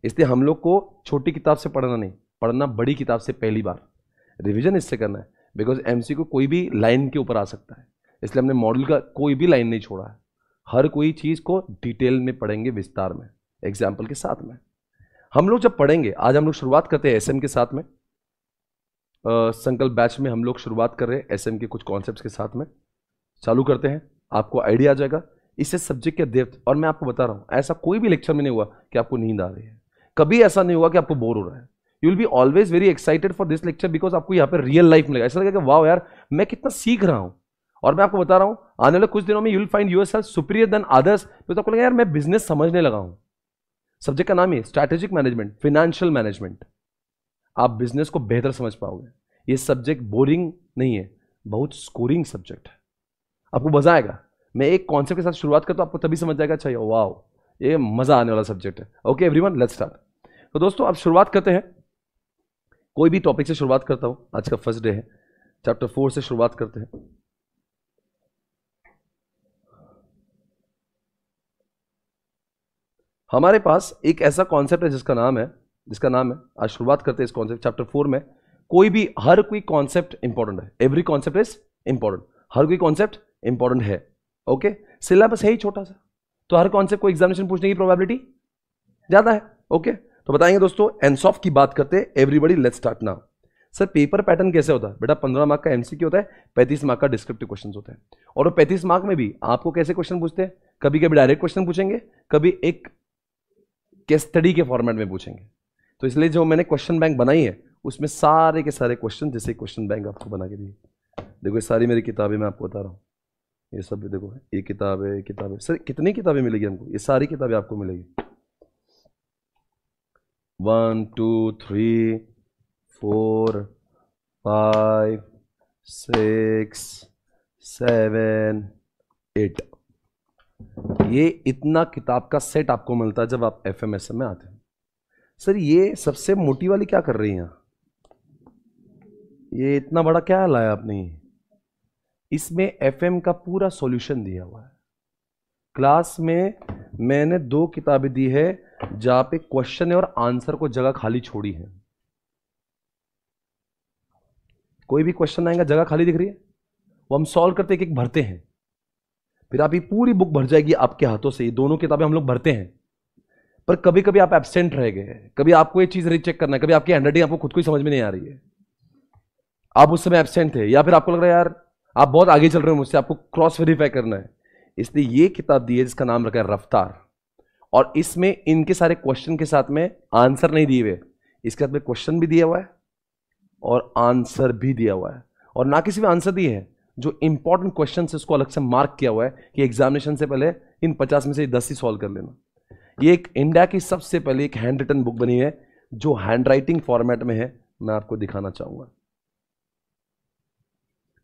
इसलिए हम लोग को छोटी किताब से पढ़ना नहीं पढ़ना बड़ी किताब से पहली बार रिविजन इससे करना है बिकॉज एम को कोई भी लाइन के ऊपर आ सकता है इसलिए हमने मॉडल का कोई भी लाइन नहीं छोड़ा है हर कोई चीज़ को डिटेल में पढ़ेंगे विस्तार में एग्जाम्पल के साथ में हम लोग जब पढ़ेंगे आज हम लोग शुरुआत करते हैं एस के साथ में संकल्प बैच में हम लोग शुरुआत कर रहे हैं एस के कुछ कॉन्सेप्ट के साथ में चालू करते हैं आपको आइडिया आ जाएगा इससे सब्जेक्ट के देव और मैं आपको बता रहा हूँ ऐसा कोई भी लेक्चर में नहीं हुआ कि आपको नींद आ रही है कभी ऐसा नहीं हुआ कि आपको बोर हो रहा है you will be always very excited for this lecture because आपको यहाँ पर रियल लाइफ मिलेगा ऐसा लगेगा कि वाह यार मैं कितना सीख रहा हूँ और मैं आपको बता रहा हूँ आने वाले कुछ दिनों में you will find yourself superior than others तो आपको लगेगा यार मैं बिजनेस समझने लगा हूँ सब्जेक्ट का नाम ही स्ट्रैटेजिक मैनेजमेंट फिनेंशियल मैनेजमेंट आप बिजनेस को बेहतर समझ पाओगे ये सब्जेक्ट बोरिंग नहीं है बहुत स्कोरिंग सब्जेक्ट है आपको मजा आएगा मैं एक कॉन्सेप्ट के साथ शुरुआत करता हूँ आपको तभी समझ जाएगा अच्छा वाह ये मजा आने वाला सब्जेक्ट है ओके एवरीवन लेट्स स्टार्ट तो दोस्तों आप शुरुआत करते हैं कोई भी टॉपिक से शुरुआत करता हूं आज का फर्स्ट डे है चैप्टर फोर से शुरुआत करते हैं हमारे पास एक ऐसा कॉन्सेप्ट है जिसका नाम है जिसका नाम है आज शुरुआत करते हैं इस कॉन्सेप्ट चैप्टर फोर में कोई भी हर कोई कॉन्सेप्ट इंपॉर्टेंट है एवरी कॉन्सेप्ट इज इंपॉर्टेंट हर कोई कॉन्सेप्ट इंपॉर्टेंट है ओके सिलेबस है ही छोटा सा तो हर कॉन्सेप्ट को एग्जामिनेशन पूछने की प्रोबेबिलिटी ज़्यादा है ओके okay? तो बताएंगे दोस्तों एनसॉफ की बात करते हैं everybody let start now sir paper pattern कैसे होता है बेटा पंद्रह मार्क का एमसी होता है पैंतीस मार्क का डिस्क्रिप्टिव क्वेश्चन होता है और पैंतीस मार्क में भी आपको कैसे क्वेश्चन पूछते हैं कभी कभी डायरेक्ट क्वेश्चन पूछेंगे कभी एक केस स्टडी के फॉर्मेट में पूछेंगे तो इसलिए जो मैंने क्वेश्चन बैंक बनाई है उसमें सारे के सारे क्वेश्चन जैसे क्वेश्चन बैंक आपको बना के दिए देखो ये सारी मेरी किताबें मैं आपको बता रहा हूँ ये सब देखो ये किताब है किताब है सर कितनी किताबें मिलेगी हमको ये सारी किताबें आपको मिलेगी one two three four five six seven eight ये इतना किताब का सेट आपको मिलता है जब आप एफ एम एस एम में आते हैं सर ये सबसे मोटी वाली क्या कर रही हैं ये इतना बड़ा क्या लाया आपने इसमें एफ एम का पूरा सॉल्यूशन दिया हुआ है क्लास में मैंने दो किताबें दी है जहां पे क्वेश्चन और आंसर को जगह खाली छोड़ी है कोई भी क्वेश्चन आएगा जगह खाली दिख रही है वो हम सॉल्व करते एक एक भरते हैं फिर ये पूरी बुक भर जाएगी आपके हाथों से ये दोनों किताबें हम लोग भरते हैं पर कभी कभी आप एबसेंट रह गए कभी आपको ये चीज़ रिचेक करना है कभी आपकी हैंडराइटिंग आपको खुद को ही समझ में नहीं आ रही है आप उस समय एबसेंट थे या फिर आपको लग रहा है यार आप बहुत आगे चल रहे हो मुझसे आपको क्रॉस वेरीफाई करना है इसलिए ये किताब दी है जिसका नाम रखा है रफ्तार और इसमें इनके सारे क्वेश्चन के साथ में आंसर नहीं दिए हुए इसके साथ में क्वेश्चन भी दिया हुआ है और आंसर भी दिया हुआ है और ना किसी में आंसर दिए हैं जो इंपॉर्टेंट क्वेश्चन है उसको अलग से मार्क किया हुआ है कि एग्जामिनेशन से पहले इन पचास में से दस ही सॉल्व कर लेना ये एक इंडिया की सबसे पहले एक हैंड रिटन बुक बनी है जो हैंड राइटिंग फॉर्मेट में है मैं आपको दिखाना चाहूंगा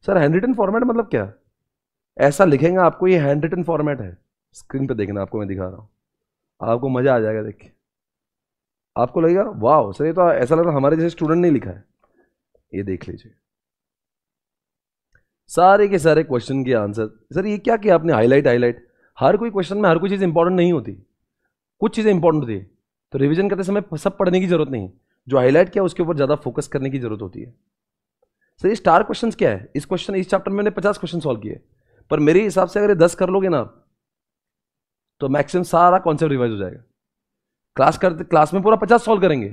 सर हैंड रिटन फॉर्मेट मतलब क्या ऐसा लिखेंगे आपको ये हैंड रिटन फॉर्मेट है स्क्रीन पे देखना आपको मैं दिखा रहा हूं आपको मज़ा आ जाएगा देख के आपको लगेगा वाह सर ये तो ऐसा लग रहा हमारे जैसे स्टूडेंट नहीं लिखा है ये देख लीजिए सारे के सारे क्वेश्चन के आंसर सर ये क्या किया आपने हाईलाइट हाईलाइट हर कोई क्वेश्चन में हर कोई चीज़ इंपॉर्टेंट नहीं होती कुछ चीज़ें इंपॉर्टेंट होती है तो रिविजन करते समय सब पढ़ने की जरूरत नहीं जो हाईलाइट किया उसके ऊपर ज़्यादा फोकस करने की जरूरत होती है सर ये स्टार क्वेश्चन क्या है इस क्वेश्चन इस चैप्टर में मैंने पचास क्वेश्चन सॉल्व किए पर मेरे हिसाब से अगर ये दस कर लोगे ना आप तो मैक्सिमम सारा कॉन्सेप्ट रिवाइज हो जाएगा क्लास करते क्लास में पूरा पचास सॉल्व करेंगे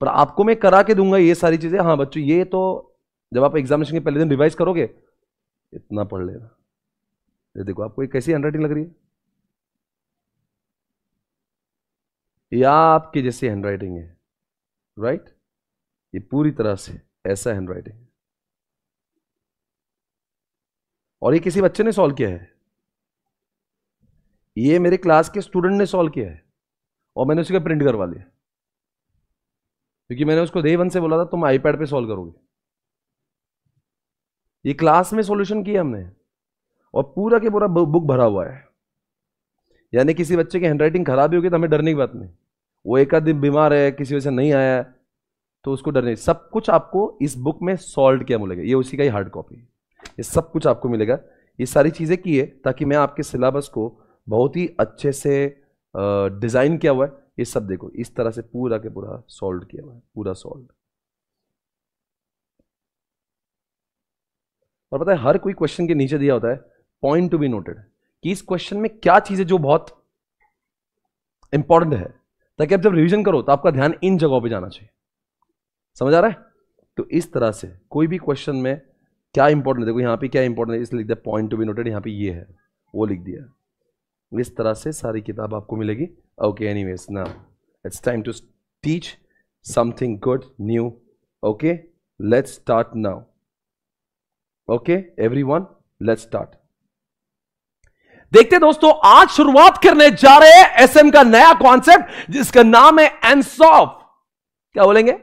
पर आपको मैं करा के दूंगा ये सारी चीज़ें हाँ बच्चों ये तो जब आप एग्जामिनेशन के पहले दिन रिवाइज करोगे इतना पढ़ लेना ये देखो आपको ये कैसी हैंडराइटिंग लग रही है या आपकी जैसी हैंडराइटिंग है राइट ये पूरी तरह से ऐसा हैंडराइटिंग है और ये किसी बच्चे ने सॉल्व किया है ये मेरे क्लास के स्टूडेंट ने सॉल्व किया है और मैंने उसी प्रिंट करवा लिया क्योंकि मैंने उसको वन से बोला था तुम आईपैड पे सॉल्व करोगे ये क्लास में सॉल्यूशन किया हमने और पूरा के पूरा बुक भरा हुआ है यानी किसी बच्चे की हैंडराइटिंग खराब होगी तो हमें डरने की बात नहीं वो एक आध दिन बीमार है किसी वजह से नहीं आया तो उसको डरने सब कुछ आपको इस बुक में सॉल्व किया मिलेगा ये उसी का ही हार्ड कॉपी ये सब कुछ आपको मिलेगा ये सारी चीज़ें की है ताकि मैं आपके सिलेबस को बहुत ही अच्छे से डिज़ाइन किया हुआ है ये सब देखो इस तरह से पूरा के पूरा सॉल्व किया हुआ है पूरा सॉल्व और पता है हर कोई क्वेश्चन के नीचे दिया होता है पॉइंट टू बी नोटेड कि इस क्वेश्चन में क्या चीज़ें जो बहुत इंपॉर्टेंट है ताकि आप जब रिवीजन करो तो आपका ध्यान इन जगहों पे जाना चाहिए समझ आ रहा है तो इस तरह से कोई भी क्वेश्चन में क्या इंपॉर्टेंट देखो यहां पे क्या इंपॉर्टेंट है इसलिए लिख दिया पॉइंट टू बी नोटेड यहाँ पे ये है वो लिख दिया इस तरह से सारी किताब आपको मिलेगी ओके एनी वेज ना it's time to teach something good new okay let's start now okay every everyone let's start देखते दोस्तों आज शुरुआत करने जा रहे हैं एसएम का नया कॉन्सेप्ट जिसका नाम है एनसॉफ क्या बोलेंगे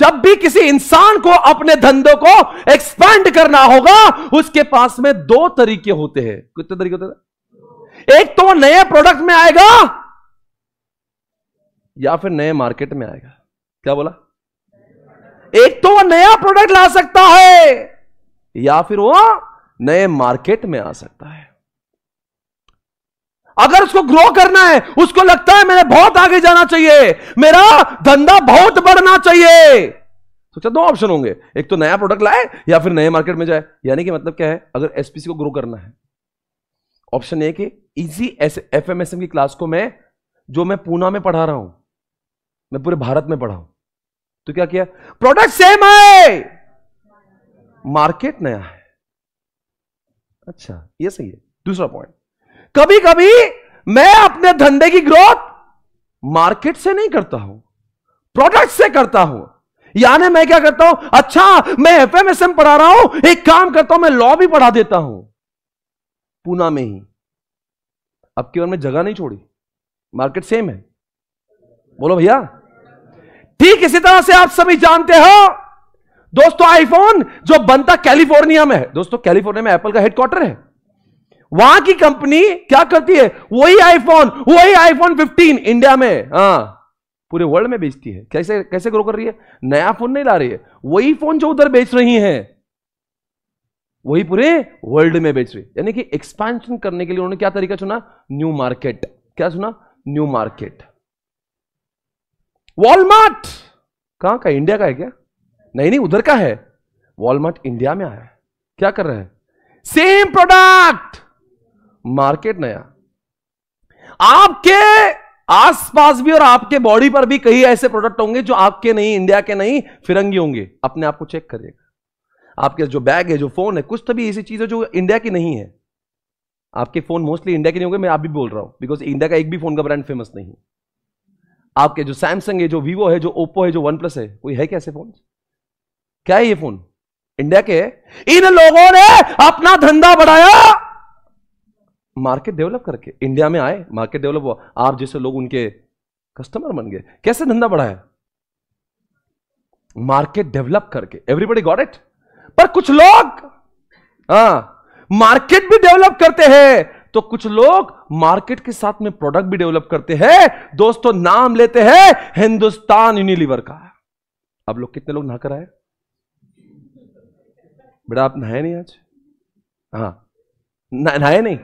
जब भी किसी इंसान को अपने धंधों को एक्सपेंड करना होगा उसके पास में दो तरीके होते हैं कितने तरीके होते हैं एक तो वो नए प्रोडक्ट में आएगा या फिर नए मार्केट में आएगा क्या बोला एक तो वो नया प्रोडक्ट ला सकता है या फिर वो नए मार्केट में आ सकता है अगर उसको ग्रो करना है उसको लगता है मैंने बहुत आगे जाना चाहिए मेरा धंधा बहुत बढ़ना चाहिए सोचा तो दो ऑप्शन होंगे एक तो नया प्रोडक्ट लाए या फिर नए मार्केट में जाए यानी कि मतलब क्या है अगर एसपीसी को ग्रो करना है ऑप्शन ए कि इसी एफ एम एस एम की क्लास को मैं जो मैं पूना में पढ़ा रहा हूं मैं पूरे भारत में पढ़ा हूं तो क्या किया प्रोडक्ट सेम है मार्केट नया है अच्छा ये सही है दूसरा पॉइंट कभी कभी मैं अपने धंधे की ग्रोथ मार्केट से नहीं करता हूं प्रोडक्ट से करता हूं यानी मैं क्या करता हूं अच्छा मैं एफ एम एस एम पढ़ा रहा हूं एक काम करता हूं मैं लॉ भी पढ़ा देता हूं पूना में ही की ओर में जगह नहीं छोड़ी मार्केट सेम है बोलो भैया ठीक इसी तरह से आप सभी जानते हो दोस्तों आईफोन जो बनता कैलिफोर्निया में है दोस्तों कैलिफोर्निया में एप्पल का हेडक्वार्टर है वहां की कंपनी क्या करती है वही आईफोन वही आईफोन 15 इंडिया में हाँ पूरे वर्ल्ड में बेचती है कैसे कैसे ग्रो कर रही है नया फोन नहीं ला रही है वही फोन जो उधर बेच रही है वही पूरे वर्ल्ड में बेच रही यानी कि एक्सपेंशन करने के लिए उन्होंने क्या तरीका चुना न्यू मार्केट क्या सुना न्यू मार्केट वॉलमार्ट कहां का इंडिया का है क्या नहीं नहीं उधर का है वॉलमार्ट इंडिया में आया है क्या कर रहे हैं सेम प्रोडक्ट मार्केट नया आपके आसपास भी और आपके बॉडी पर भी कई ऐसे प्रोडक्ट होंगे जो आपके नहीं इंडिया के नहीं फिरंगी होंगे अपने आप को चेक करिएगा आपके जो बैग है जो फ़ोन है कुछ तो भी ऐसी चीज़ है जो इंडिया की नहीं है आपके फ़ोन मोस्टली इंडिया के नहीं होंगे मैं आप भी बोल रहा हूं बिकॉज इंडिया का एक भी फ़ोन का ब्रांड फेमस नहीं आपके जो सैमसंग है जो वीवो है जो ओप्पो है जो वन प्लस है कोई है कैसे फोन क्या है ये फ़ोन इंडिया के इन लोगों ने अपना धंधा बढ़ाया मार्केट डेवलप करके इंडिया में आए मार्केट डेवलप हुआ आप जैसे लोग उनके कस्टमर बन गए कैसे धंधा बढ़ाया मार्केट डेवलप करके एवरीबडी गॉट इट पर कुछ लोग आ, हाँ, मार्केट भी डेवलप करते हैं तो कुछ लोग मार्केट के साथ में प्रोडक्ट भी डेवलप करते हैं दोस्तों नाम लेते हैं हिंदुस्तान यूनिलीवर का अब लोग कितने लोग नहा कर आए बेटा आप नहाए नहीं आज हाँ नहाए नहीं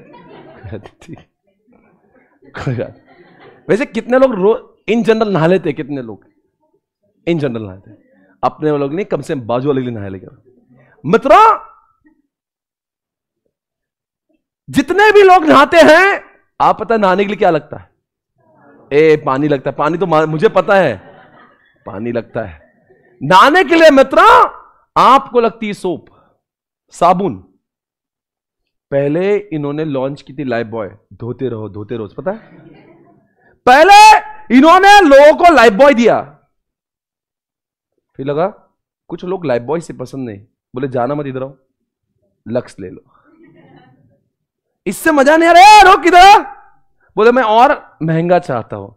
वैसे कितने लोग रोज इन जनरल नहा लेते कितने लोग इन जनरल नहाते अपने लोग नहीं कम से कम बाजू वाले नहा लेकर मित्रों जितने भी लोग नहाते हैं आप पता नहाने के लिए क्या लगता है ए पानी लगता है पानी तो मुझे पता है पानी लगता है नहाने के लिए मित्रों आपको लगती है सोप साबुन पहले इन्होंने लॉन्च की थी लाइफ बॉय धोते रहो धोते रहो पता है पहले इन्होंने लोगों को लाइफ बॉय दिया फिर लगा कुछ लोग लाइफ बॉय से पसंद नहीं बोले जाना मत इधर आओ लक्स ले लो इससे मजा नहीं आ रहा है रोक किधर बोले मैं और महंगा चाहता हूं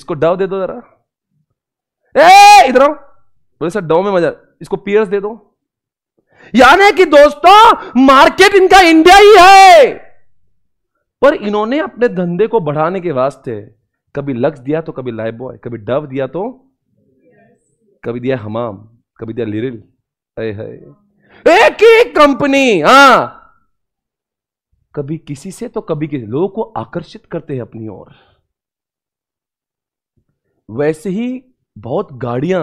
इसको डव दे दो जरा ए इधर आओ बोले सर डव में मजा इसको पियर्स दे दो यानी कि दोस्तों मार्केट इनका इंडिया ही है पर इन्होंने अपने धंधे को बढ़ाने के वास्ते कभी लक्स दिया तो कभी लाइव बॉय कभी डव दिया तो कभी दिया हमाम कभी दिया लिरिल अरे है एक ही कंपनी हा कभी किसी से तो कभी किसी लोगों को आकर्षित करते हैं अपनी ओर वैसे ही बहुत गाड़ियां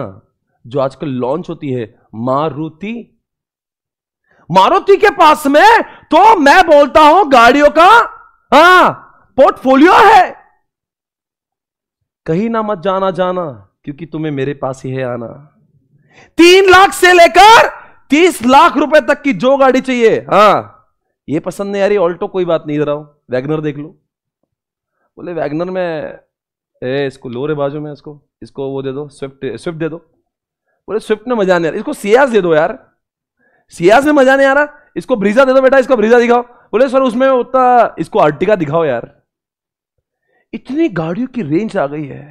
जो आजकल लॉन्च होती है मारुति मारुति के पास में तो मैं बोलता हूं गाड़ियों का हा पोर्टफोलियो है कहीं ना मत जाना जाना क्योंकि तुम्हें मेरे पास ही है आना तीन लाख से लेकर तीस लाख रुपए तक की जो गाड़ी चाहिए हाँ ये पसंद नहीं आ रही ऑल्टो कोई बात नहीं रहा हूं वैगनर देख लो बोले वैगनर में ए इसको लो रे बाजू में इसको इसको वो दे दो स्विफ्ट स्विफ्ट दे दो बोले स्विफ्ट में मजा नहीं आ रहा इसको सियाज दे दो यार सियाज में मजा नहीं आ रहा इसको ब्रीजा दे दो बेटा इसको ब्रीजा दिखाओ बोले सर उसमें उतना इसको आर्टिका दिखाओ यार इतनी गाड़ियों की रेंज आ गई है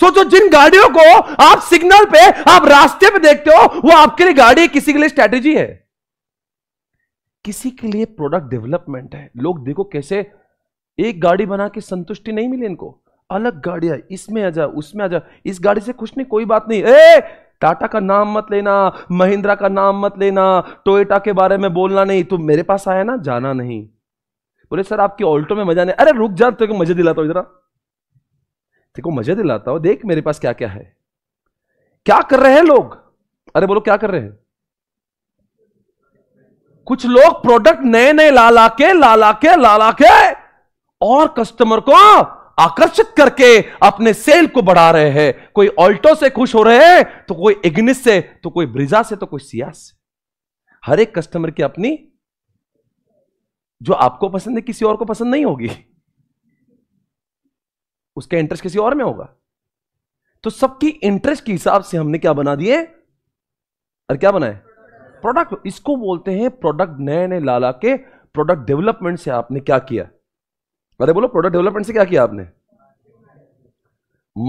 सोचो जिन गाड़ियों को आप सिग्नल पे आप रास्ते पे देखते हो वो आपके लिए गाड़ी किसी के लिए स्ट्रेटेजी है किसी के लिए प्रोडक्ट डेवलपमेंट है लोग देखो कैसे एक गाड़ी बना के संतुष्टि नहीं मिली इनको अलग गाड़ियां इसमें आ जा उसमें आ जा इस गाड़ी से कुछ नहीं कोई बात नहीं ए टाटा का नाम मत लेना महिंद्रा का नाम मत लेना टोयोटा के बारे में बोलना नहीं तुम मेरे पास आया ना जाना नहीं बोले सर आपकी ऑल्टो में मजा नहीं अरे रुक जा तो मजे दिलाता हूं इधर देखो मजे दिलाता हूं देख मेरे पास क्या क्या है क्या कर रहे हैं लोग अरे बोलो क्या कर रहे हैं कुछ लोग प्रोडक्ट नए नए ला ला के ला ला के ला ला के और कस्टमर को आकर्षित करके अपने सेल को बढ़ा रहे हैं कोई ऑल्टो से खुश हो रहे हैं तो कोई इग्निस से तो कोई ब्रिजा से तो कोई सिया से हर एक कस्टमर की अपनी जो आपको पसंद है किसी और को पसंद नहीं होगी उसका इंटरेस्ट किसी और में होगा तो सबकी इंटरेस्ट के हिसाब से हमने क्या बना दिए और क्या बनाए प्रोडक्ट इसको बोलते हैं प्रोडक्ट नए नए लाला के प्रोडक्ट डेवलपमेंट से आपने क्या किया अरे बोलो प्रोडक्ट डेवलपमेंट से क्या किया आपने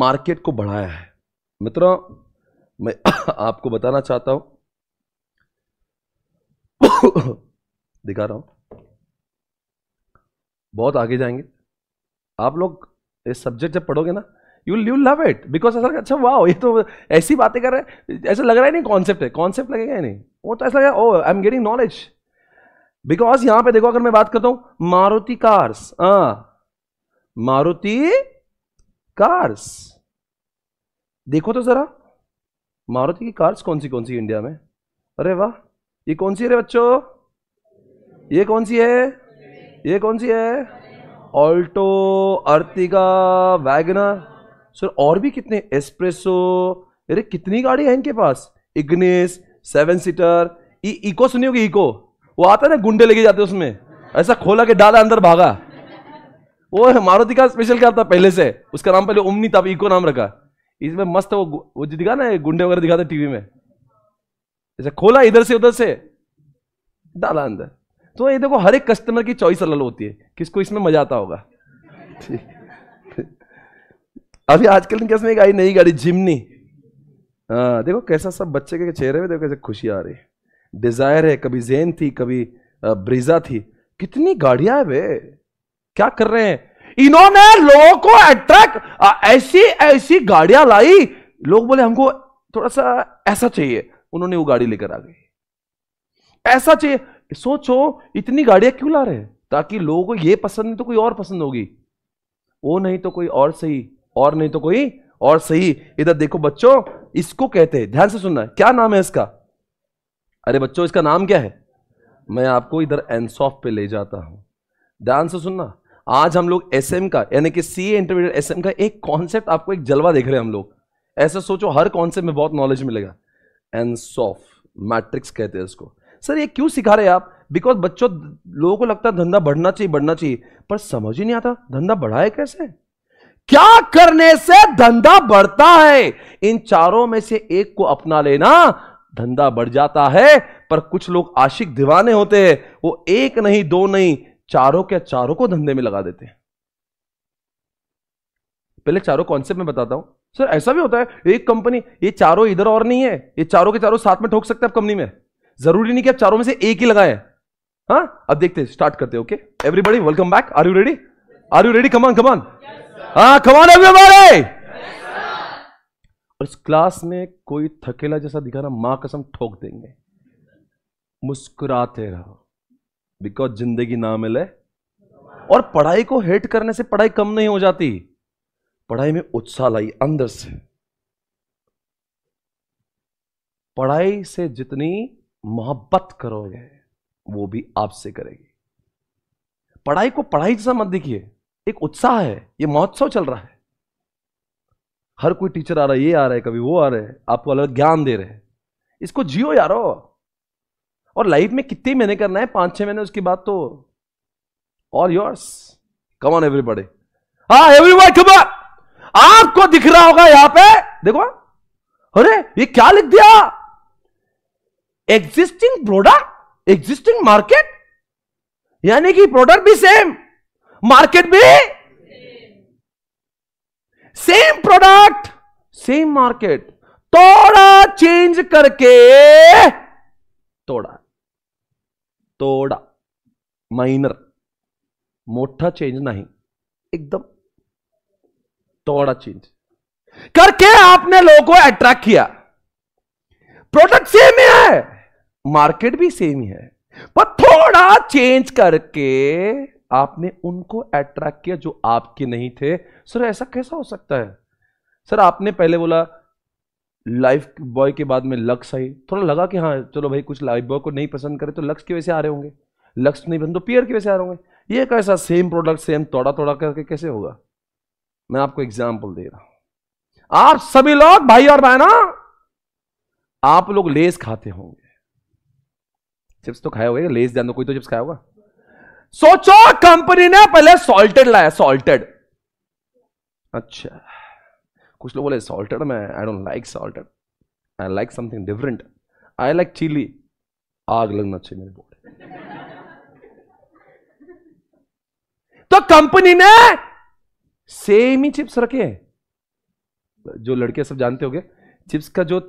मार्केट को बढ़ाया है मित्रों मैं आपको बताना चाहता हूं दिखा रहा हूं बहुत आगे जाएंगे आप लोग सब्जेक्ट जब पढ़ोगे ना you you love it because ऐसा अच्छा वाह ये तो ऐसी बातें कर रहे हैं ऐसा लग रहा है नहीं कॉन्सेप्ट है कॉन्सेप्ट लगेगा ही नहीं वो तो ऐसा लगेगा oh I am getting knowledge because यहां पे देखो अगर मैं बात करता हूं मारुति कार्स हाँ मारुति कार्स देखो तो जरा मारुति की कार्स कौन सी कौन सी इंडिया में अरे वाह ये कौन सी है रे बच्चों ये कौन सी है ये कौन सी है ऑल्टो अर्तिका वैगनर सर और भी कितने एस्प्रेसो अरे कितनी गाड़ी है इनके पास इग्निस सेवन सीटर ई इको सुनी होगी इको वो आता है ना गुंडे लेके जाते उसमें ऐसा खोला के डाला अंदर भागा वो मारुति का स्पेशल क्या था पहले से उसका नाम पहले उमनी था इको नाम रखा इसमें मस्त वो वो जो दिखा ना गुंडे वगैरह दिखाते टीवी में ऐसा खोला इधर से उधर से डाला अंदर तो ये देखो हर एक कस्टमर की चॉइस अलग होती है किसको इसमें मजा आता होगा अभी आजकल कैसे एक आई नई गाड़ी जिमनी हाँ देखो कैसा सब बच्चे के चेहरे में देखो कैसे खुशी आ रही है डिजायर है कभी जेन थी कभी ब्रिजा थी कितनी गाड़ियां है वे क्या कर रहे हैं इन्होंने लोगों को अट्रैक्ट ऐसी ऐसी गाड़ियां लाई लोग बोले हमको थोड़ा सा ऐसा चाहिए उन्होंने वो गाड़ी लेकर आ गई ऐसा चाहिए सोचो इतनी गाड़ियां क्यों ला रहे हैं ताकि लोगों को ये पसंद नहीं तो कोई और पसंद होगी वो नहीं तो कोई और सही और नहीं तो कोई और सही इधर देखो बच्चों इसको कहते हैं ध्यान से सुनना क्या नाम है इसका अरे बच्चों इसका नाम क्या है मैं आपको इधर एनसॉफ पे ले जाता हूं ध्यान से सुनना आज हम लोग एस का यानी कि सी इंटरमीडिएट एस का एक कॉन्सेप्ट आपको एक जलवा देख रहे हैं हम लोग ऐसा सोचो हर कॉन्सेप्ट में बहुत नॉलेज मिलेगा एनसॉफ मैट्रिक्स कहते हैं इसको सर ये क्यों सिखा रहे आप बिकॉज बच्चों लोगों को लगता है धंधा बढ़ना चाहिए बढ़ना चाहिए पर समझ ही नहीं आता धंधा बढ़ाए कैसे क्या करने से धंधा बढ़ता है इन चारों में से एक को अपना लेना धंधा बढ़ जाता है पर कुछ लोग आशिक दीवाने होते हैं वो एक नहीं दो नहीं चारों के चारों को धंधे में लगा देते हैं पहले चारों कॉन्सेप्ट में बताता हूं सर ऐसा भी होता है एक कंपनी ये चारों इधर और नहीं है ये चारों के चारों साथ में ठोक सकते हैं आप कंपनी में जरूरी नहीं कि आप चारों में से एक ही लगाए हाँ अब देखते हैं स्टार्ट करते okay everybody welcome back are you ready are you ready come on come on हाँ कमान एवरीबॉडी और इस क्लास में कोई थकेला जैसा दिखाना मां कसम ठोक देंगे मुस्कुराते रहो बिकॉज जिंदगी ना मिले और पढ़ाई को हेट करने से पढ़ाई कम नहीं हो जाती पढ़ाई में उत्साह लाई अंदर से पढ़ाई से जितनी मोहब्बत करोगे वो भी आपसे करेगी पढ़ाई को पढ़ाई जैसा मत देखिए एक उत्साह है ये महोत्सव चल रहा है हर कोई टीचर आ रहा है ये आ रहा है कभी वो आ रहा है आपको अलग ज्ञान दे रहे हैं इसको जियो यारो और लाइफ में कितने महीने करना है पांच छह महीने उसके बाद तो all yours come on everybody हाँ एवरीबॉडी कम ऑन आपको दिख रहा होगा यहां पे देखो अरे ये क्या लिख दिया एग्जिस्टिंग प्रोडक्ट एग्जिस्टिंग मार्केट यानी कि प्रोडक्ट भी सेम मार्केट भी सेम प्रोडक्ट सेम मार्केट थोड़ा चेंज करके थोड़ा थोड़ा माइनर मोटा चेंज नहीं एकदम थोड़ा चेंज करके आपने लोगों को अट्रैक्ट किया प्रोडक्ट सेम है मार्केट भी सेम ही है पर थोड़ा चेंज करके आपने उनको अट्रैक्ट किया जो आपके नहीं थे सर ऐसा कैसा हो सकता है सर आपने पहले बोला लाइफ बॉय के बाद में लक्स आई थोड़ा लगा कि हाँ चलो भाई कुछ लाइफ बॉय को नहीं पसंद करे तो लक्स की वजह से आ रहे होंगे लक्स नहीं पसंद तो पियर की वजह से आ रहे होंगे ये कैसा सेम प्रोडक्ट सेम तोड़ा तोड़ा करके कैसे होगा मैं आपको एग्जाम्पल दे रहा हूं आप सभी लोग भाई और बहना आप लोग लेस खाते होंगे चिप्स तो खाया होगा लेस जान कोई तो चिप्स खाया होगा सोचो कंपनी ने पहले सॉल्टेड लाया सॉल्टेड अच्छा कुछ लोग बोले सॉल्टेड में I don't like salted I like something different I like chilli आग लगना चाहिए मेरे बॉडी तो कंपनी ने सेम ही चिप्स रखे जो लड़के सब जानते होंगे चिप्स का जो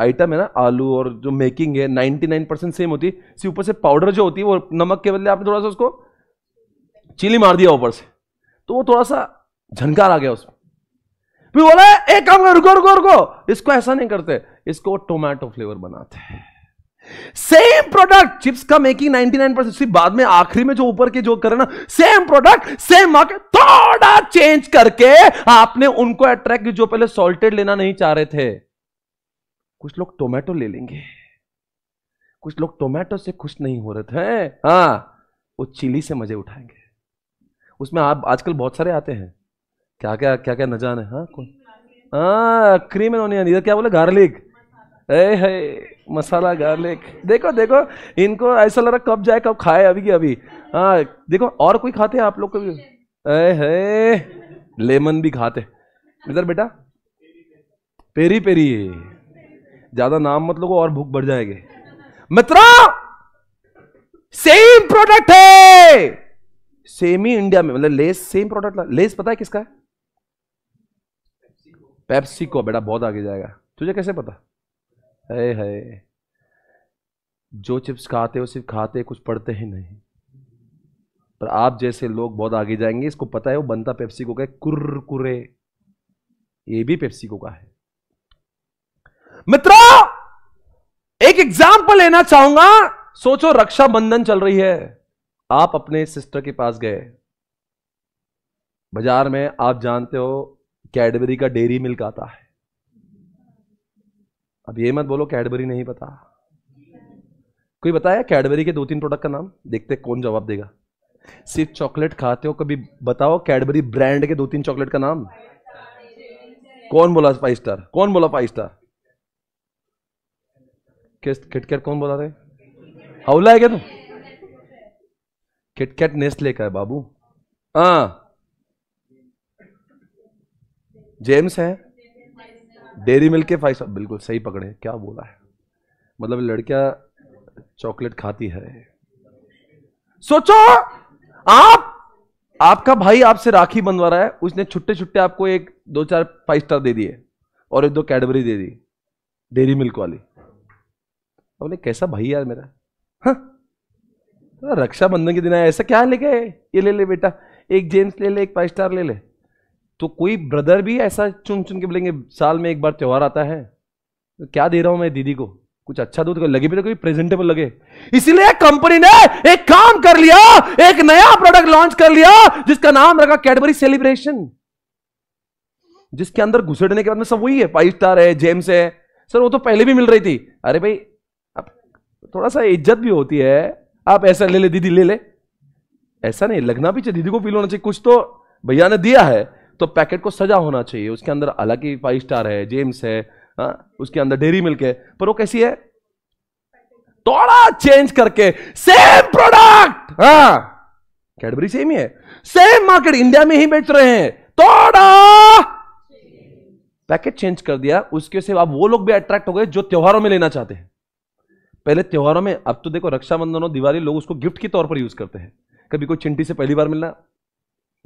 आइटम है ना आलू और जो मेकिंग है नाइन परसेंट सेम होती है ऊपर से पाउडर जो होती है वो नमक के बदले आपने थोड़ा सा उसको चिली मार दिया ऊपर से तो वो थोड़ा सा झनकार आ गया उसमें फिर बोला एक काम कर रुको रुको रुको इसको ऐसा नहीं करते इसको टोमेटो फ्लेवर बनाते हैं सेम प्रोडक्ट चिप्स का मेकिंग 99 परसेंट सिर्फ बाद में आखिरी में जो ऊपर के जो करे ना सेम प्रोडक्ट सेम मार्केट थोड़ा चेंज करके आपने उनको अट्रैक्ट जो पहले सॉल्टेड लेना नहीं चाह रहे थे कुछ लोग टोमेटो ले लेंगे कुछ लोग टोमेटो से खुश नहीं हो रहे थे हाँ वो चिली से मजे उठाएंगे उसमें आप आजकल बहुत सारे आते हैं क्या क्या क्या क्या नजान है हाँ कौन हाँ क्रीम ऑनियन इधर क्या बोले गार्लिक ए है मसाला गार्लिक देखो देखो इनको ऐसा लग रहा कब जाए कब खाए अभी की अभी हाँ देखो और कोई खाते हैं आप लोग कभी ए है लेमन भी खाते इधर बेटा पेरी पेरी ज्यादा नाम मत लोगो और भूख बढ़ जाएंगे मित्रों सेम प्रोडक्ट है सेम ही इंडिया में मतलब लेस सेम प्रोडक्ट लेस पता है किसका है पेप्सी को बेटा बहुत आगे जाएगा तुझे कैसे पता है है जो चिप्स खाते हो सिर्फ खाते कुछ पढ़ते ही नहीं पर आप जैसे लोग बहुत आगे जाएंगे इसको पता है वो बनता पेप्सी को का कुरकुरे ये भी पेप्सी को का है मित्रों एक एग्जाम्पल लेना चाहूंगा सोचो रक्षाबंधन चल रही है आप अपने सिस्टर के पास गए बाजार में आप जानते हो कैडबरी का डेयरी मिल्क आता है अब ये मत बोलो कैडबरी नहीं पता कोई बताया कैडबरी के दो तीन प्रोडक्ट का नाम देखते कौन जवाब देगा सिर्फ चॉकलेट खाते हो कभी बताओ कैडबरी ब्रांड के दो तीन चॉकलेट का नाम कौन बोला फाइव स्टार कौन बोला फाइव स्टार किस किटकैट कौन बोला रहे हवला है क्या तू किटकैट नेस्ले का है बाबू हाँ जेम्स है डेरी मिल्क के फाइव बिल्कुल सही पकड़े क्या बोला है मतलब लड़कियां चॉकलेट खाती है सोचो आप आपका भाई आपसे राखी बनवा रहा है उसने छुट्टे छुट्टे आपको एक दो चार फाइव स्टार दे दिए और एक दो कैडबरी दे दी डेरी मिल्क वाली बोले कैसा भाई यार मेरा हाँ तो रक्षाबंधन के दिन आया ऐसा क्या लेके ये ले ले बेटा एक जेम्स ले ले एक फाइव स्टार ले ले तो कोई ब्रदर भी ऐसा चुन चुन के बोलेंगे साल में एक बार त्यौहार आता है तो क्या दे रहा हूं मैं दीदी को कुछ अच्छा दूध लगे भी तो कोई प्रेजेंटेबल लगे इसीलिए कंपनी ने एक काम कर लिया एक नया प्रोडक्ट लॉन्च कर लिया जिसका नाम रखा कैडबरी सेलिब्रेशन जिसके अंदर घुसड़ने के बाद में सब वही है फाइव स्टार है जेम्स है सर वो तो पहले भी मिल रही थी अरे भाई थोड़ा सा इज्जत भी होती है आप ऐसा ले ले दीदी ले ले ऐसा नहीं लगना भी चाहिए दीदी को फील होना चाहिए कुछ तो भैया ने दिया है तो पैकेट को सजा होना चाहिए उसके अंदर ही फाइव स्टार है जेम्स है हा? उसके अंदर डेरी मिल्क है पर वो कैसी है थोड़ा चेंज करके सेम प्रोडक्ट हाँ कैडबरी सेम ही है सेम मार्केट इंडिया में ही बेच रहे हैं थोड़ा पैकेट चेंज कर दिया उसके से आप वो लोग भी अट्रैक्ट हो गए जो त्योहारों में लेना चाहते हैं पहले त्योहारों में अब तो देखो रक्षाबंधन और दिवाली लोग उसको गिफ्ट के तौर पर यूज करते हैं कभी कोई चिंटी से पहली बार मिलना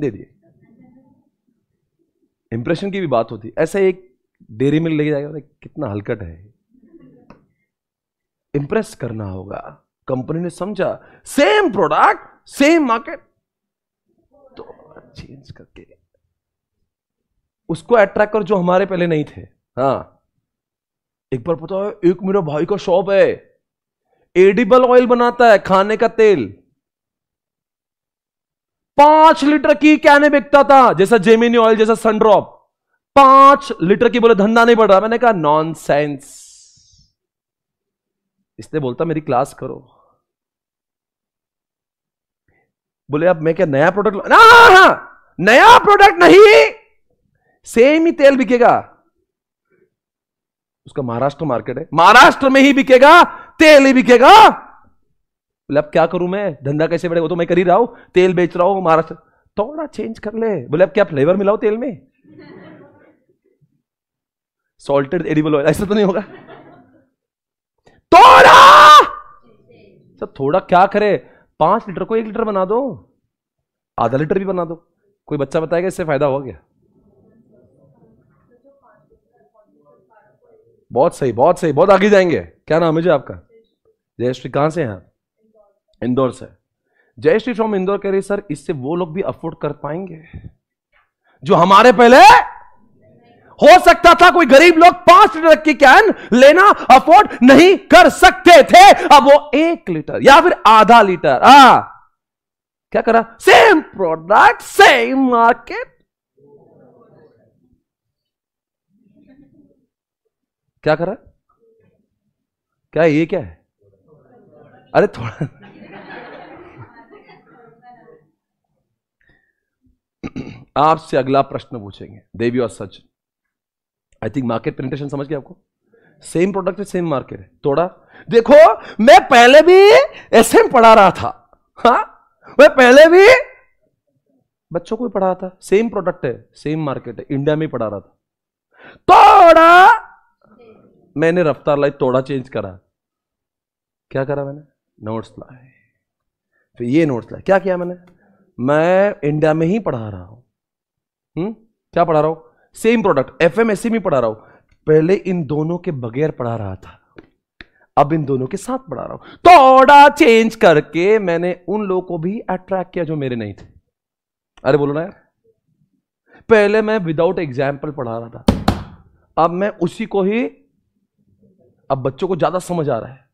दे दिए इंप्रेशन की भी बात होती ऐसा एक डेरी मिल लेके जाएगा कितना हलकट है इंप्रेस करना होगा कंपनी ने समझा सेम प्रोडक्ट सेम मार्केट तो चेंज करके उसको अट्रैक्ट कर जो हमारे पहले नहीं थे हाँ एक बार पता है एक मेरा भाई का शॉप है एडिबल ऑयल बनाता है खाने का तेल पांच लीटर की क्या बिकता था जैसा जेमिनी ऑयल जैसा सनड्रॉप पांच लीटर की बोले धंधा नहीं बढ़ रहा मैंने कहा नॉन सेंस इसने बोलता मेरी क्लास करो बोले अब मैं क्या नया प्रोडक्ट ना हाँ, हाँ, हाँ, नया प्रोडक्ट नहीं सेम ही तेल बिकेगा उसका महाराष्ट्र मार्केट है महाराष्ट्र में ही बिकेगा तेल ही बिकेगा बोले अब क्या करूं मैं धंधा कैसे बढ़ेगा वो तो मैं कर ही रहा हूं तेल बेच रहा हूं महाराष्ट्र थोड़ा चेंज कर ले बोले अब क्या फ्लेवर मिलाओ तेल में सॉल्टेड एडिबल ऑयल ऐसा तो नहीं होगा थोड़ा सर अच्छा, थोड़ा क्या करे पांच लीटर को एक लीटर बना दो आधा लीटर भी बना दो कोई बच्चा बताएगा इससे फायदा हो गया बहुत सही बहुत सही बहुत आगे जाएंगे क्या नाम है जी आपका जयश्री कहां से हैं इंदौर से जयश्री फ्रॉम इंदौर कह रही सर इससे वो लोग भी अफोर्ड कर पाएंगे जो हमारे पहले हो सकता था कोई गरीब लोग पांच लीटर की कैन लेना अफोर्ड नहीं कर सकते थे अब वो एक लीटर या फिर आधा लीटर आ हाँ। क्या करा सेम प्रोडक्ट सेम मार्केट क्या करा क्या ये क्या है अरे थोड़ा आपसे अगला प्रश्न पूछेंगे देवी और सच आई थिंक मार्केट पेनिट्रेशन समझ गया आपको सेम प्रोडक्ट है सेम मार्केट है थोड़ा देखो मैं पहले भी ऐसे में पढ़ा रहा था हा? मैं पहले भी बच्चों को भी पढ़ा रहा था सेम प्रोडक्ट है सेम मार्केट है इंडिया में पढ़ा रहा था थोड़ा मैंने रफ्तार लाई थोड़ा चेंज करा क्या करा मैंने नोट्स लाए फिर ये नोट्स लाए क्या किया मैंने मैं इंडिया में ही पढ़ा रहा हूं हम्म? क्या पढ़ा रहा हूं सेम प्रोडक्ट एफ एम में पढ़ा रहा हूं पहले इन दोनों के बगैर पढ़ा रहा था अब इन दोनों के साथ पढ़ा रहा हूं थोड़ा चेंज करके मैंने उन लोगों को भी अट्रैक्ट किया जो मेरे नहीं थे अरे बोलो ना यार पहले मैं विदाउट एग्जाम्पल पढ़ा रहा था अब मैं उसी को ही अब बच्चों को ज़्यादा समझ आ रहा है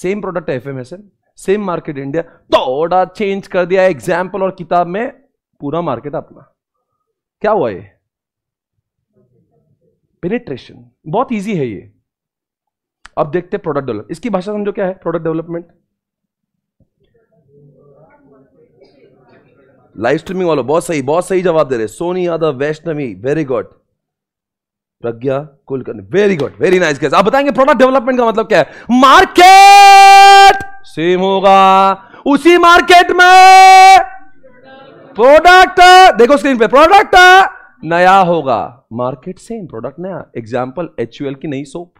same product S F same market India थोड़ा चेंज कर दिया एग्जाम्पल और किताब में पूरा मार्केट अपना क्या हुआ ये पेनिट्रेशन बहुत इजी है ये अब देखते हैं प्रोडक्ट डेवलप इसकी भाषा समझो क्या है प्रोडक्ट डेवलपमेंट लाइव स्ट्रीमिंग वालों बहुत सही बहुत सही जवाब दे रहे Soni Yadav Vaishnavi very good Pragya Kulkarni very good very nice आप बताएंगे प्रोडक्ट डेवलपमेंट का मतलब क्या है मार्केट सेम होगा उसी मार्केट में प्रोडक्ट देखो स्क्रीन पे प्रोडक्ट नया होगा मार्केट सेम प्रोडक्ट नया एग्जाम्पल एच की नई सोप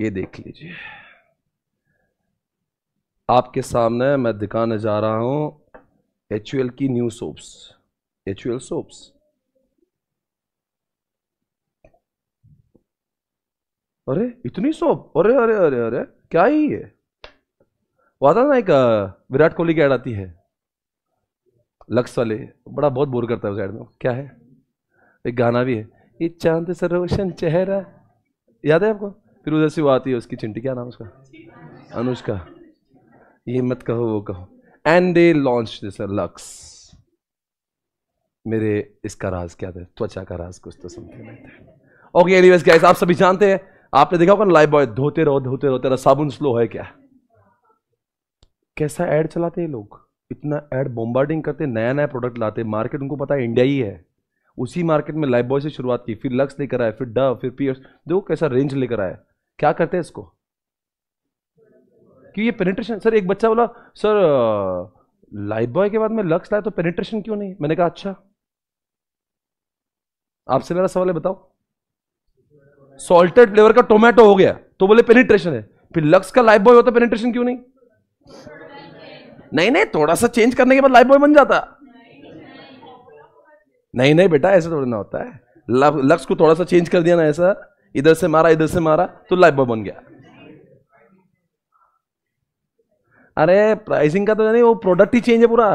ये देख लीजिए आपके सामने मैं दिखाने जा रहा हूं एच की न्यू सोप्स एच सोप्स अरे इतनी सोप अरे अरे अरे अरे क्या ही है वो आता ना एक विराट कोहली की ऐड आती है लक्स वाले बड़ा बहुत बोर करता है उस ऐड में क्या है एक गाना भी है ये चांद से रोशन चेहरा याद है आपको फिर उधर से वो आती है उसकी चिंटी क्या नाम उसका अनुष्का ये मत कहो वो कहो and they launch this Lux मेरे इसका राज क्या था त्वचा का राज कुछ तो समथिंग ओके एनीवेज गाइस आप सभी जानते हैं आपने देखा होगा लाइफ बॉय धोते रहो धोते रहो तेरा साबुन स्लो है क्या कैसा ऐड चलाते हैं लोग इतना एड बॉम्बार्डिंग करते नया नया प्रोडक्ट लाते मार्केट उनको पता है इंडिया ही है उसी मार्केट में लाइफ बॉय से शुरुआत की फिर लक्स लेकर आए फिर ड फिर पियर्स देखो कैसा रेंज लेकर आए क्या करते हैं इसको कि ये पेनिट्रेशन सर एक बच्चा बोला सर लाइफ बॉय के बाद में लक्स लाया तो पेनिट्रेशन क्यों नहीं मैंने कहा अच्छा आपसे मेरा सवाल है बताओ सॉल्टेड फ्लेवर का टोमेटो हो गया तो बोले पेनिट्रेशन है फिर लक्स का लाइफ बॉय होता पेनिट्रेशन क्यों नहीं नहीं नहीं थोड़ा सा चेंज करने के बाद लाइफ बॉय बन जाता नहीं नहीं बेटा ऐसा थोड़ा ना होता है लक्स को थोड़ा सा चेंज कर दिया ना ऐसा इधर से मारा इधर से मारा तो लाइफ बॉय बन गया अरे प्राइसिंग का तो नहीं वो प्रोडक्ट ही चेंज है पूरा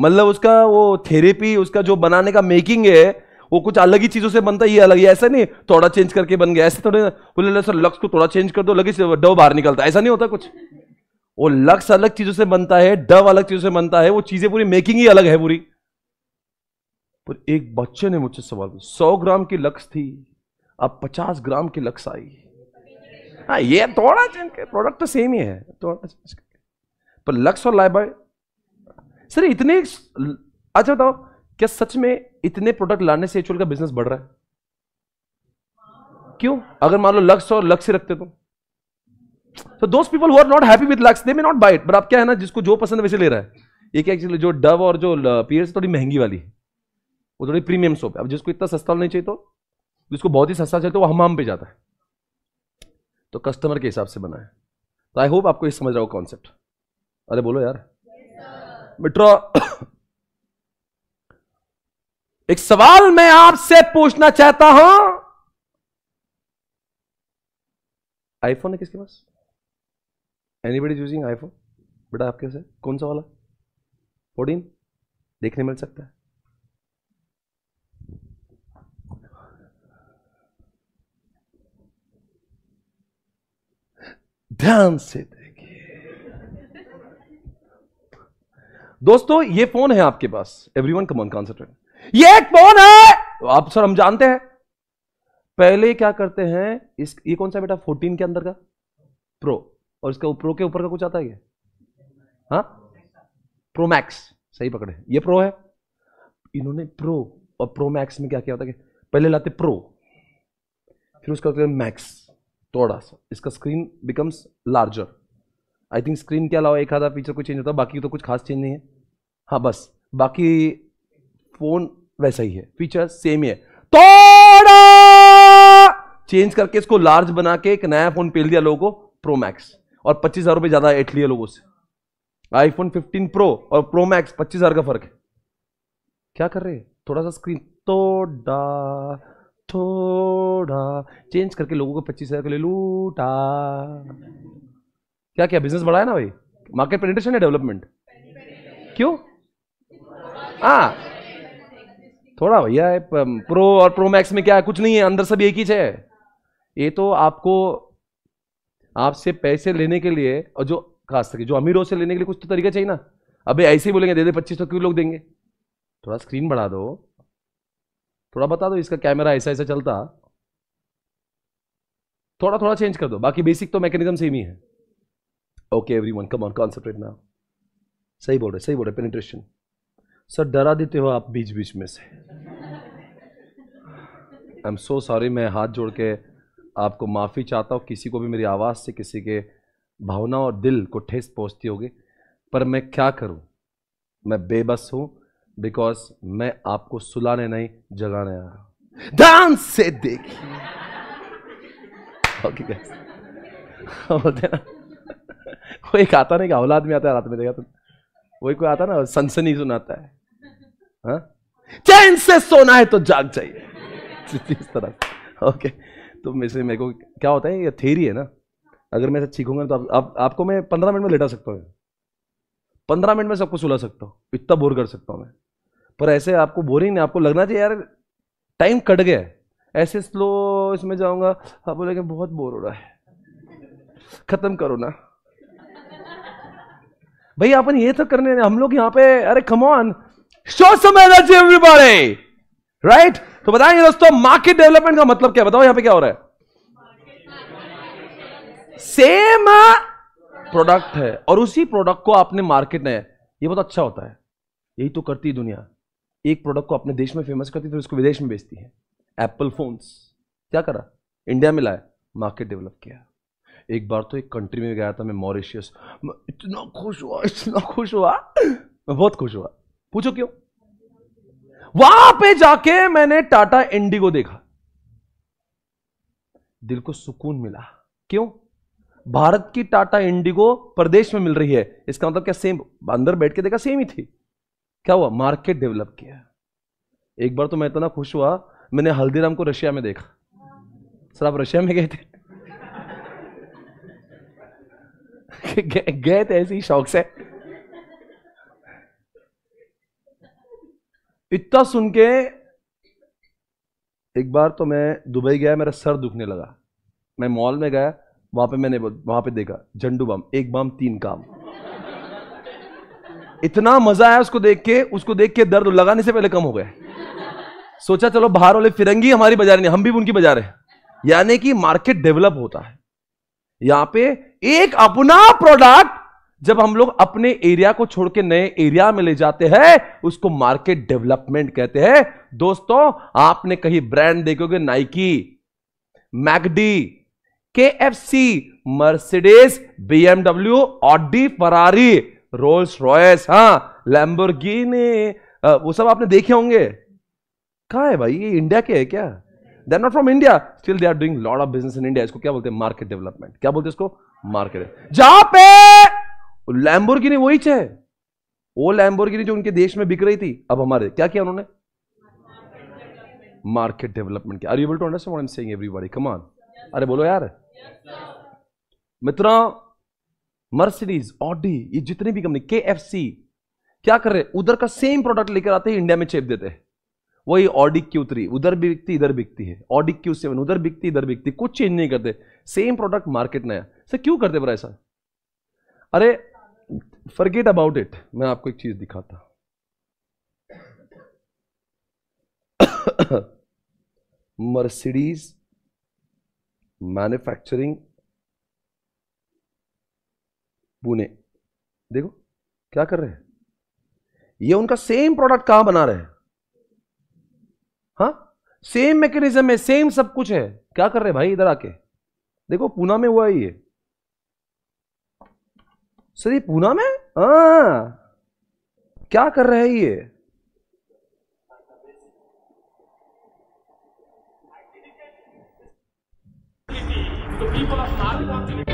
मतलब उसका वो थेरेपी उसका जो बनाने का मेकिंग है वो कुछ अलग ही चीज़ों से बनता है ये अलग ही ऐसा नहीं थोड़ा चेंज करके बन गया ऐसे थोड़े बोले सर लक्स को थोड़ा चेंज कर दो लगे डव बाहर निकलता ऐसा नहीं होता कुछ वो लक्स अलग चीज़ों से बनता है डव अलग चीज़ों से बनता है वो चीज़ें पूरी मेकिंग ही अलग है पूरी पर एक बच्चे ने मुझसे सवाल पूछा सौ ग्राम की लक्स थी अब पचास ग्राम की लक्स आई हाँ ये थोड़ा चेंज प्रोडक्ट तो सेम ही है थोड़ा चेंज पर लक्स और लाइबाई सर इतने अच्छा बताओ क्या सच में इतने प्रोडक्ट लाने से एचुअल का बिजनेस बढ़ रहा है क्यों अगर मान लो लक्स और लक्स ही रखते तो तो दोस्त people who are not happy with Lux they may not bite but आप क्या है ना जिसको जो पसंद है वैसे ले रहा है एक एक्चुअली जो डव और जो पीएस थोड़ी महंगी वाली है वो थोड़ी प्रीमियम सोप है अब जिसको इतना सस्ता नहीं चाहिए तो जिसको बहुत ही सस्ता चाहिए तो वो हम पे जाता है तो कस्टमर के हिसाब से बना है तो आई होप आपको ये समझ रहा हो कॉन्सेप्ट अरे बोलो यार मिट्रो एक सवाल मैं आपसे पूछना चाहता हूं आईफोन है किसके पास एनीबडी यूजिंग आईफोन बेटा आपके से कौन सा वाला फोर्टीन देखने मिल सकता है ध्यान से देखिए दोस्तों ये फोन है आपके पास एवरीवन कमॉन कॉन्सेंट्रेट ये कौन है तो आप सर हम जानते हैं पहले क्या करते हैं इस ये कौन सा बेटा फोर्टीन के अंदर का प्रो और इसका प्रो के ऊपर का कुछ आता है हाँ मैक्स सही पकड़े ये प्रो है इन्होंने प्रो और प्रोमैक्स में क्या किया होता है पहले लाते प्रो फिर उसका करते मैक्स थोड़ा सा इसका screen becomes larger I think screen के अलावा एक आधा फीचर को चेंज होता है बाकी तो कुछ खास चेंज नहीं है हाँ बस बाकी फोन वैसा ही है फीचर सेम ही है थोड़ा तो चेंज करके इसको लार्ज बना के एक नया फोन पेल दिया लोगों को प्रो मैक्स और पच्चीस हजार रुपए ज्यादा एट लिया लोगों से आईफोन 15 प्रो और प्रो मैक्स पच्चीस हजार का फर्क है क्या कर रहे हैं थोड़ा सा स्क्रीन थोड़ा थोड़ा चेंज करके लोगों को पच्चीस हजार के लिए लूटा क्या क्या बिजनेस बढ़ाया ना भाई मार्केट पेनिट्रेशन है डेवलपमेंट क्यों हाँ थोड़ा भैया प्रो और प्रो मैक्स में क्या है कुछ नहीं है अंदर सब एक ही है ये तो आपको आपसे पैसे लेने के लिए और जो खास करके जो अमीरों से लेने के लिए कुछ तो तरीका चाहिए ना अबे ऐसे ही बोलेंगे दे दे पच्चीस सौ क्यों लोग देंगे थोड़ा स्क्रीन बढ़ा दो थोड़ा बता दो इसका कैमरा ऐसा ऐसा चलता थोड़ा थोड़ा चेंज कर दो बाकी बेसिक तो मैकेनिज्म सेम ही है okay every one come on concentrate ना सही बोल रहे सही बोल रहे पेनिट्रेशन सर डरा देते हो आप बीच बीच में से आई एम सो सॉरी मैं हाथ जोड़ के आपको माफ़ी चाहता हूँ किसी को भी मेरी आवाज़ से किसी के भावना और दिल को ठेस पहुँचती होगी पर मैं क्या करूँ मैं बेबस हूँ बिकॉज मैं आपको सुलाने नहीं जगाने आया रहा डांस से देखिए ओके वो एक आता नहीं कि औलाद में आता है रात में देखा तो वही कोई आता ना सनसनी सुनाता है हाँ? चैन से सोना है तो जाग चाहिए इस तरह ओके तो मेरे मेरे को क्या होता है ये थेरी है ना अगर मैं ऐसा चीखूंगा तो आप, आप, आपको मैं पंद्रह मिनट में लेटा सकता हूँ पंद्रह मिनट में सबको सुला सकता हूँ इतना बोर कर सकता हूँ मैं पर ऐसे आपको बोरिंग नहीं आपको लगना चाहिए यार टाइम कट गया है ऐसे स्लो इसमें जाऊंगा आप बोलेंगे बहुत बोर हो रहा है ख़त्म करो ना भाई अपन ये तो करने हम लोग यहाँ पे अरे come on show some energy everybody right तो बताएंगे दोस्तों मार्केट डेवलपमेंट का मतलब क्या बताओ यहाँ पे क्या हो रहा है सेम प्रोडक्ट हाँ। है और उसी प्रोडक्ट को आपने मार्केट में ये बहुत अच्छा होता है यही तो करती है दुनिया एक प्रोडक्ट को अपने देश में फेमस करती है फिर उसको विदेश में बेचती है एप्पल फोन्स क्या करा इंडिया में लाए मार्केट डेवलप किया एक बार तो एक कंट्री में गया था मैं मॉरिशियस इतना खुश हुआ इतना खुश हुआ मैं बहुत खुश हुआ पूछो क्यों वहां पे जाके मैंने टाटा इंडिगो देखा दिल को सुकून मिला क्यों भारत की टाटा इंडिगो प्रदेश में मिल रही है इसका मतलब क्या सेम अंदर बैठ के देखा सेम ही थी क्या हुआ मार्केट डेवलप किया एक बार तो मैं इतना खुश हुआ मैंने हल्दीराम को रशिया में देखा सर आप रशिया में गए थे गए थे ऐसे ही शौक से इतना सुन के एक बार तो मैं दुबई गया मेरा सर दुखने लगा मैं मॉल में गया वहां पे मैंने वहां पे देखा झंडू बम एक बम तीन काम इतना मजा आया उसको देख के उसको देख के दर्द लगाने से पहले कम हो गया सोचा चलो बाहर वाले फिरंगी हमारी बाजार नहीं हम भी उनकी बाजार है यानी कि मार्केट डेवलप होता है यहां पे एक अपना प्रोडक्ट जब हम लोग अपने एरिया को छोड़ के नए एरिया में ले जाते हैं उसको मार्केट डेवलपमेंट कहते हैं दोस्तों आपने कहीं ब्रांड देखोगे Nike McD K F C Mercedes BMW Audi Ferrari Rolls Royce हाँ लैम्बोर्गिनी वो सब आपने देखे होंगे कहा है भाई ये इंडिया के है क्या they are not from India still they are doing lot of business in India इसको क्या बोलते हैं मार्केट डेवलपमेंट क्या बोलते हैं इसको मार्केट जहां पे लैम्बोर्गिनी वही चे वो लैम्बोर्गिनी जो उनके देश में बिक रही थी अब हमारे क्या किया उन्होंने मार्केट डेवलपमेंट किया are you to understand I am saying everybody come on अरे बोलो यार मित्रों मर्सिडीज ऑडी ये जितनी भी कंपनी के क्या कर रहे उधर का सेम प्रोडक्ट लेकर आते हैं इंडिया में चेप देते हैं वही ऑडिक क्यू थ्री उधर भी बिकती इधर बिकती है ऑडिक क्यू सेवन उधर बिकती इधर बिकती कुछ चेंज नहीं करते सेम प्रोडक्ट मार्केट नया सर क्यों करते पर ऐसा अरे फर्गेट अबाउट इट मैं आपको एक चीज दिखाता मर्सिडीज मैन्युफैक्चरिंग पुणे देखो क्या कर रहे हैं ये उनका सेम प्रोडक्ट कहां बना रहे हैं हाँ सेम मैकेनिज्म है सेम सब कुछ है क्या कर रहे भाई इधर आके देखो पूना में हुआ ये सर ये पूना में आ, हाँ। क्या कर रहे हैं ये तो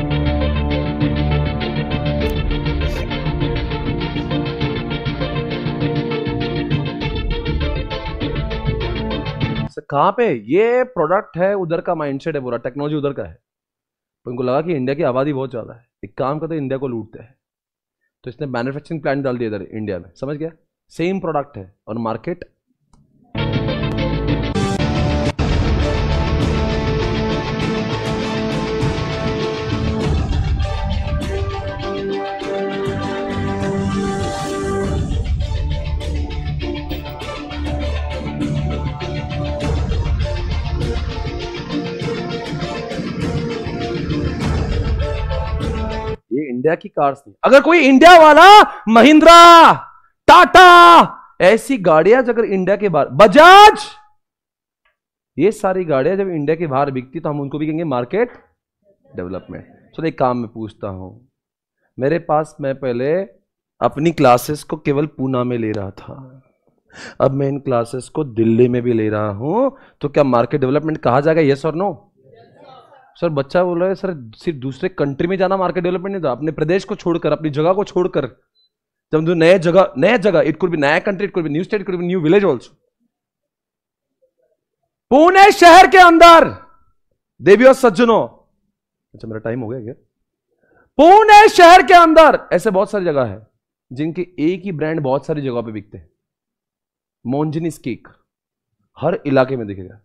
से कहां पे ये प्रोडक्ट है उधर का माइंडसेट है पूरा टेक्नोलॉजी उधर का है तो उनको लगा कि इंडिया की आबादी बहुत ज़्यादा है एक काम करते इंडिया को लूटते हैं तो इसने मैन्युफैक्चरिंग प्लांट डाल दिया इधर इंडिया में समझ गया सेम प्रोडक्ट है और मार्केट इंडिया की कार्स नहीं अगर कोई इंडिया वाला महिंद्रा टाटा ऐसी गाड़ियां अगर इंडिया के बाहर बजाज ये सारी गाड़ियां जब इंडिया के बाहर बिकती तो हम उनको भी कहेंगे मार्केट डेवलपमेंट चलो एक काम में पूछता हूं मेरे पास मैं पहले अपनी क्लासेस को केवल पूना में ले रहा था अब मैं इन क्लासेस को दिल्ली में भी ले रहा हूं तो क्या मार्केट डेवलपमेंट कहा जाएगा यस और नो सर बच्चा बोल रहा है सर सिर्फ दूसरे कंट्री में जाना मार्केट डेवलपमेंट नहीं था अपने प्रदेश को छोड़कर अपनी जगह को छोड़कर जब जो तो नए जगह नए जगह इट कुड बी नया country it could be new state could be new village also Pune शहर के अंदर देवी और सज्जनों अच्छा मेरा टाइम हो गया क्या पुणे शहर के अंदर ऐसे बहुत सारी जगह है जिनके एक ही ब्रांड बहुत सारी जगह पे बिकते हैं मोन्जनीस केक हर इलाके में दिखेगा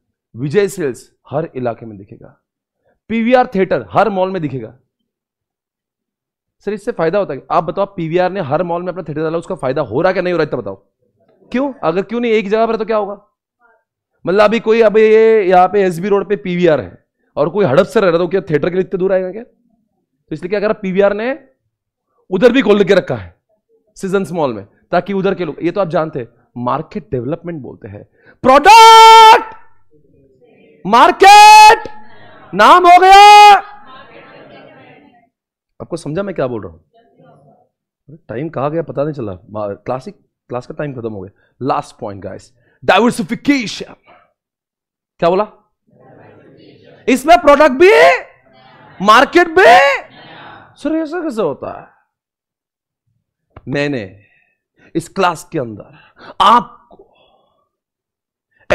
विजय सेल्स हर इलाके में दिखेगा पीवीआर थिएटर हर मॉल में दिखेगा सर इससे फायदा होता है आप बताओ पीवीआर ने हर मॉल में अपना थिएटर डाला उसका फायदा हो रहा क्या नहीं हो रहा है बताओ क्यों अगर क्यों नहीं एक जगह पर तो क्या होगा मतलब अभी कोई अभी ये यहाँ पे एस रोड पे पीवीआर है और कोई हड़प से रह रहा तो क्या थिएटर के लिए इतने दूर आएगा क्या तो इसलिए क्या कर पीवीआर ने उधर भी खोल के रखा है सीजन मॉल में ताकि उधर के लोग ये तो आप जानते मार्केट डेवलपमेंट बोलते हैं प्रोडक्ट मार्केट नाम हो गया आपको समझा मैं क्या बोल रहा हूं टाइम कहा गया पता नहीं चला क्लासिक क्लास का टाइम खत्म हो गया लास्ट पॉइंट गाइस डाइवर्सिफिकेशन क्या बोला इसमें प्रोडक्ट भी मार्केट भी सर ऐसा कैसे होता है मैंने इस क्लास के अंदर आपको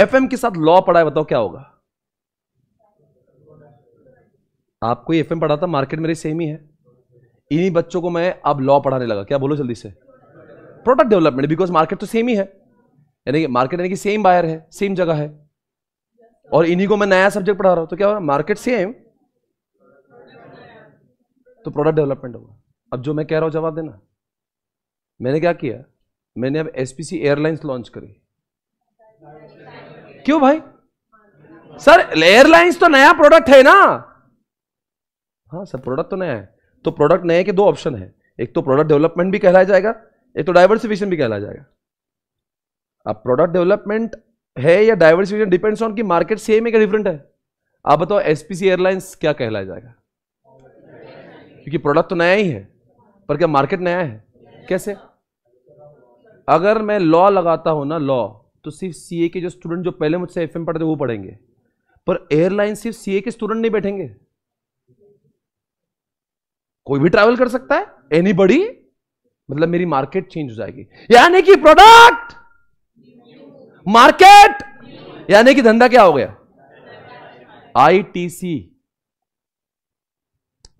एफएम के साथ लॉ पढ़ाए बताओ क्या होगा आपको एफ एम पढ़ा था मार्केट मेरे सेम ही है इन्हीं बच्चों को मैं अब लॉ पढ़ाने लगा क्या बोलो जल्दी से प्रोडक्ट डेवलपमेंट बिकॉज मार्केट तो सेम ही है यानी कि मार्केट यानी कि सेम बायर है सेम जगह है और इन्हीं को मैं नया सब्जेक्ट पढ़ा रहा हूं तो क्या हो रहा मार्केट सेम तो प्रोडक्ट डेवलपमेंट होगा अब जो मैं कह रहा हूं जवाब देना मैंने क्या किया मैंने अब एसपीसी एयरलाइंस लॉन्च करी क्यों भाई सर एयरलाइंस तो नया प्रोडक्ट है ना हाँ सर प्रोडक्ट तो नया है तो प्रोडक्ट नए के दो ऑप्शन है एक तो प्रोडक्ट डेवलपमेंट भी कहलाया जाएगा एक तो डाइवर्सिफिकेशन भी कहलाया जाएगा अब प्रोडक्ट डेवलपमेंट है या डाइवर्सिफिकेशन डिपेंड्स ऑन कि मार्केट सेम है क्या डिफरेंट है आप बताओ एसपीसी एयरलाइंस क्या कहलाया जाएगा क्योंकि प्रोडक्ट तो नया ही है पर क्या मार्केट नया है कैसे अगर मैं लॉ लगाता हूं ना लॉ तो सिर्फ सीए के जो स्टूडेंट जो पहले मुझसे एफएम पढ़ते वो पढ़ेंगे पर एयरलाइन सिर्फ सीए के स्टूडेंट नहीं बैठेंगे कोई भी ट्रैवल कर सकता है एनी बड़ी मतलब मेरी मार्केट चेंज हो जाएगी यानी कि प्रोडक्ट मार्केट यानी कि धंधा क्या हो गया आईटीसी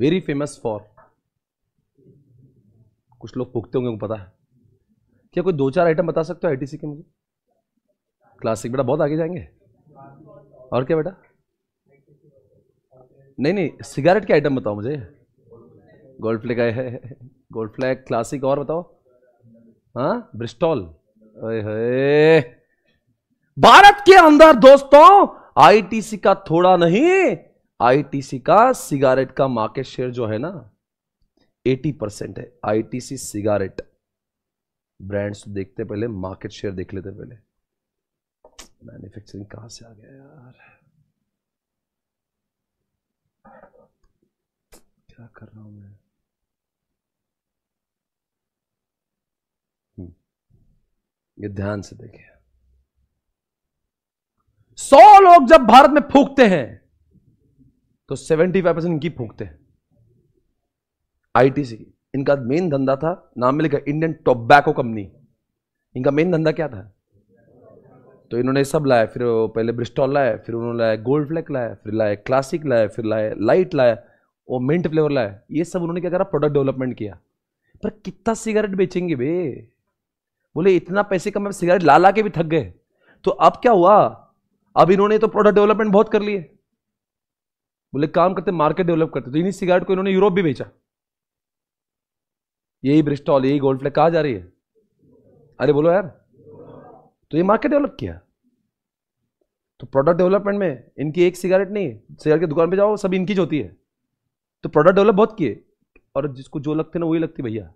वेरी फेमस फॉर कुछ लोग पुखते होंगे पता है क्या कोई दो चार आइटम बता सकते हो आईटीसी के मुझे क्लासिक बेटा बहुत आगे जाएंगे और क्या बेटा नहीं नहीं सिगारेट के आइटम बताओ मुझे गोल्ड फ्लैग हैं गोल्ड फ्लैग क्लासिक और बताओ हाँ ब्रिस्टॉल भारत के अंदर दोस्तों आईटीसी का थोड़ा नहीं आईटीसी का सिगारेट का मार्केट शेयर जो है ना 80 परसेंट है आईटीसी सिगारेट ब्रांड्स देखते पहले मार्केट शेयर देख लेते पहले मैन्युफैक्चरिंग कहां से आ गया यार क्या कर रहा हूं मैं ये ध्यान से देखिए सौ लोग जब भारत में फूकते हैं तो सेवेंटी फाइव परसेंट इनकी फूकते हैं आईटीसी इनका मेन धंधा था नाम में लिखा इंडियन टोबैको कंपनी इनका मेन धंधा क्या था तो इन्होंने सब लाया फिर पहले ब्रिस्टॉल लाया फिर उन्होंने लाया गोल्ड फ्लैक लाया फिर लाए क्लासिक लाया फिर लाए लाइट लाया वो मिंट फ्लेवर लाया ये सब उन्होंने क्या करा प्रोडक्ट डेवलपमेंट किया पर कितना सिगरेट बेचेंगे बे बोले इतना पैसे का मैं सिगरेट ला ला के भी थक गए तो अब क्या हुआ अब इन्होंने तो प्रोडक्ट डेवलपमेंट बहुत कर लिए बोले काम करते मार्केट डेवलप करते तो इन्हीं सिगरेट को इन्होंने यूरोप भी बेचा यही ब्रिस्टॉल यही गोल्ड फ्लैग कहा जा रही है अरे बोलो यार तो ये मार्केट डेवलप किया तो प्रोडक्ट डेवलपमेंट में इनकी एक सिगरेट नहीं सिगरेट की दुकान पे जाओ सब इनकी जो होती है तो प्रोडक्ट डेवलप बहुत किए और जिसको जो लगते ना वही लगती भैया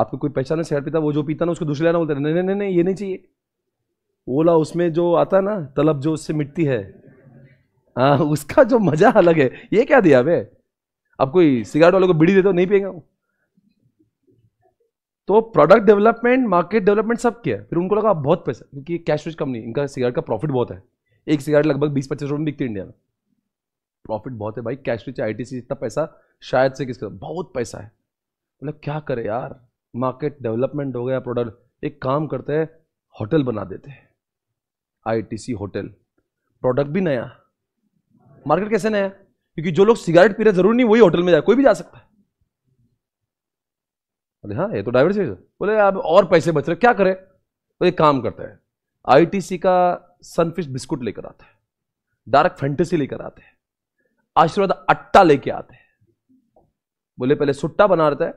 आपको कोई पहचाना सिगरेट पीता वो जो पीता ना उसको दूसरे लेना बोलते नहीं नहीं नहीं ये नहीं चाहिए ओला उसमें जो आता ना तलब जो उससे मिटती है आ, हाँ, उसका जो मजा अलग है ये क्या दिया बे अब कोई सिगरेट वालों को बीड़ी देते हो नहीं पिएगा वो तो प्रोडक्ट डेवलपमेंट मार्केट डेवलपमेंट सब किया फिर उनको लगा बहुत पैसा क्योंकि कैश वैश कम नहीं इनका सिगरेट का प्रॉफिट बहुत है एक सिगरेट लगभग बीस पच्चीस रुपये में बिकती इंडिया में प्रॉफिट बहुत है भाई कैश फ्रिज आई टी इतना पैसा शायद से किसका बहुत पैसा है बोला क्या करे यार मार्केट डेवलपमेंट हो गया प्रोडक्ट एक काम करते हैं होटल बना देते हैं आईटीसी होटल प्रोडक्ट भी नया मार्केट कैसे नया क्योंकि जो लोग सिगरेट पी रहे जरूर नहीं वही होटल में जाए कोई भी जा सकता है अरे हाँ ये तो डाइवर्सिटी बोले अब और पैसे बच रहे क्या करें तो एक काम करते हैं आईटीसी का सनफिश बिस्कुट लेकर आता है डार्क फैंटेसी लेकर आते हैं आशीर्वाद अट्टा लेके आते हैं बोले पहले सुट्टा बना रहता है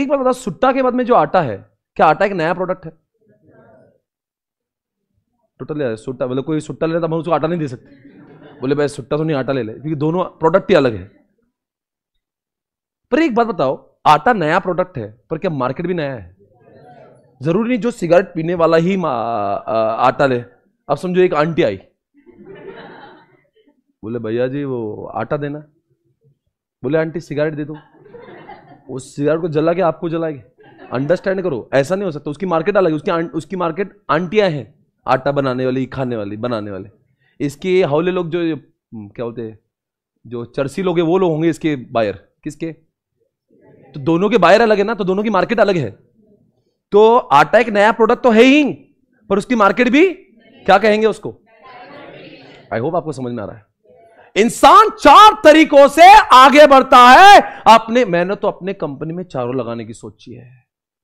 एक बार बता सुट्टा के बाद में जो आटा है क्या आटा एक नया प्रोडक्ट है टोटल ले सुट्टा बोले मतलब कोई सुट्टा ले लेता तो हम उसको आटा नहीं दे सकते बोले भाई सुट्टा तो नहीं आटा ले ले क्योंकि दोनों प्रोडक्ट ही अलग है पर एक बात बताओ आटा नया प्रोडक्ट है पर क्या मार्केट भी नया है जरूरी नहीं जो सिगरेट पीने वाला ही आ, आ, आटा ले अब समझो एक आंटी आई बोले भैया जी वो आटा देना बोले आंटी सिगरेट दे दो उस सिगार को जला के आपको जलाएगी अंडरस्टैंड करो ऐसा नहीं हो सकता उसकी मार्केट अलग है उसकी उसकी मार्केट आंटियां हैं आटा बनाने वाली खाने वाली बनाने वाले इसके हौले लोग जो हम्म, क्या बोलते हैं जो चर्सी लोग हैं वो लोग होंगे इसके बायर किसके तो दोनों के बायर अलग है ना तो दोनों की मार्केट अलग है तो आटा एक नया प्रोडक्ट तो है ही पर उसकी मार्केट भी क्या कहेंगे उसको आई होप आपको समझ में आ रहा है इंसान चार तरीकों से आगे बढ़ता है आपने मैंने तो अपने कंपनी में चारों लगाने की सोची है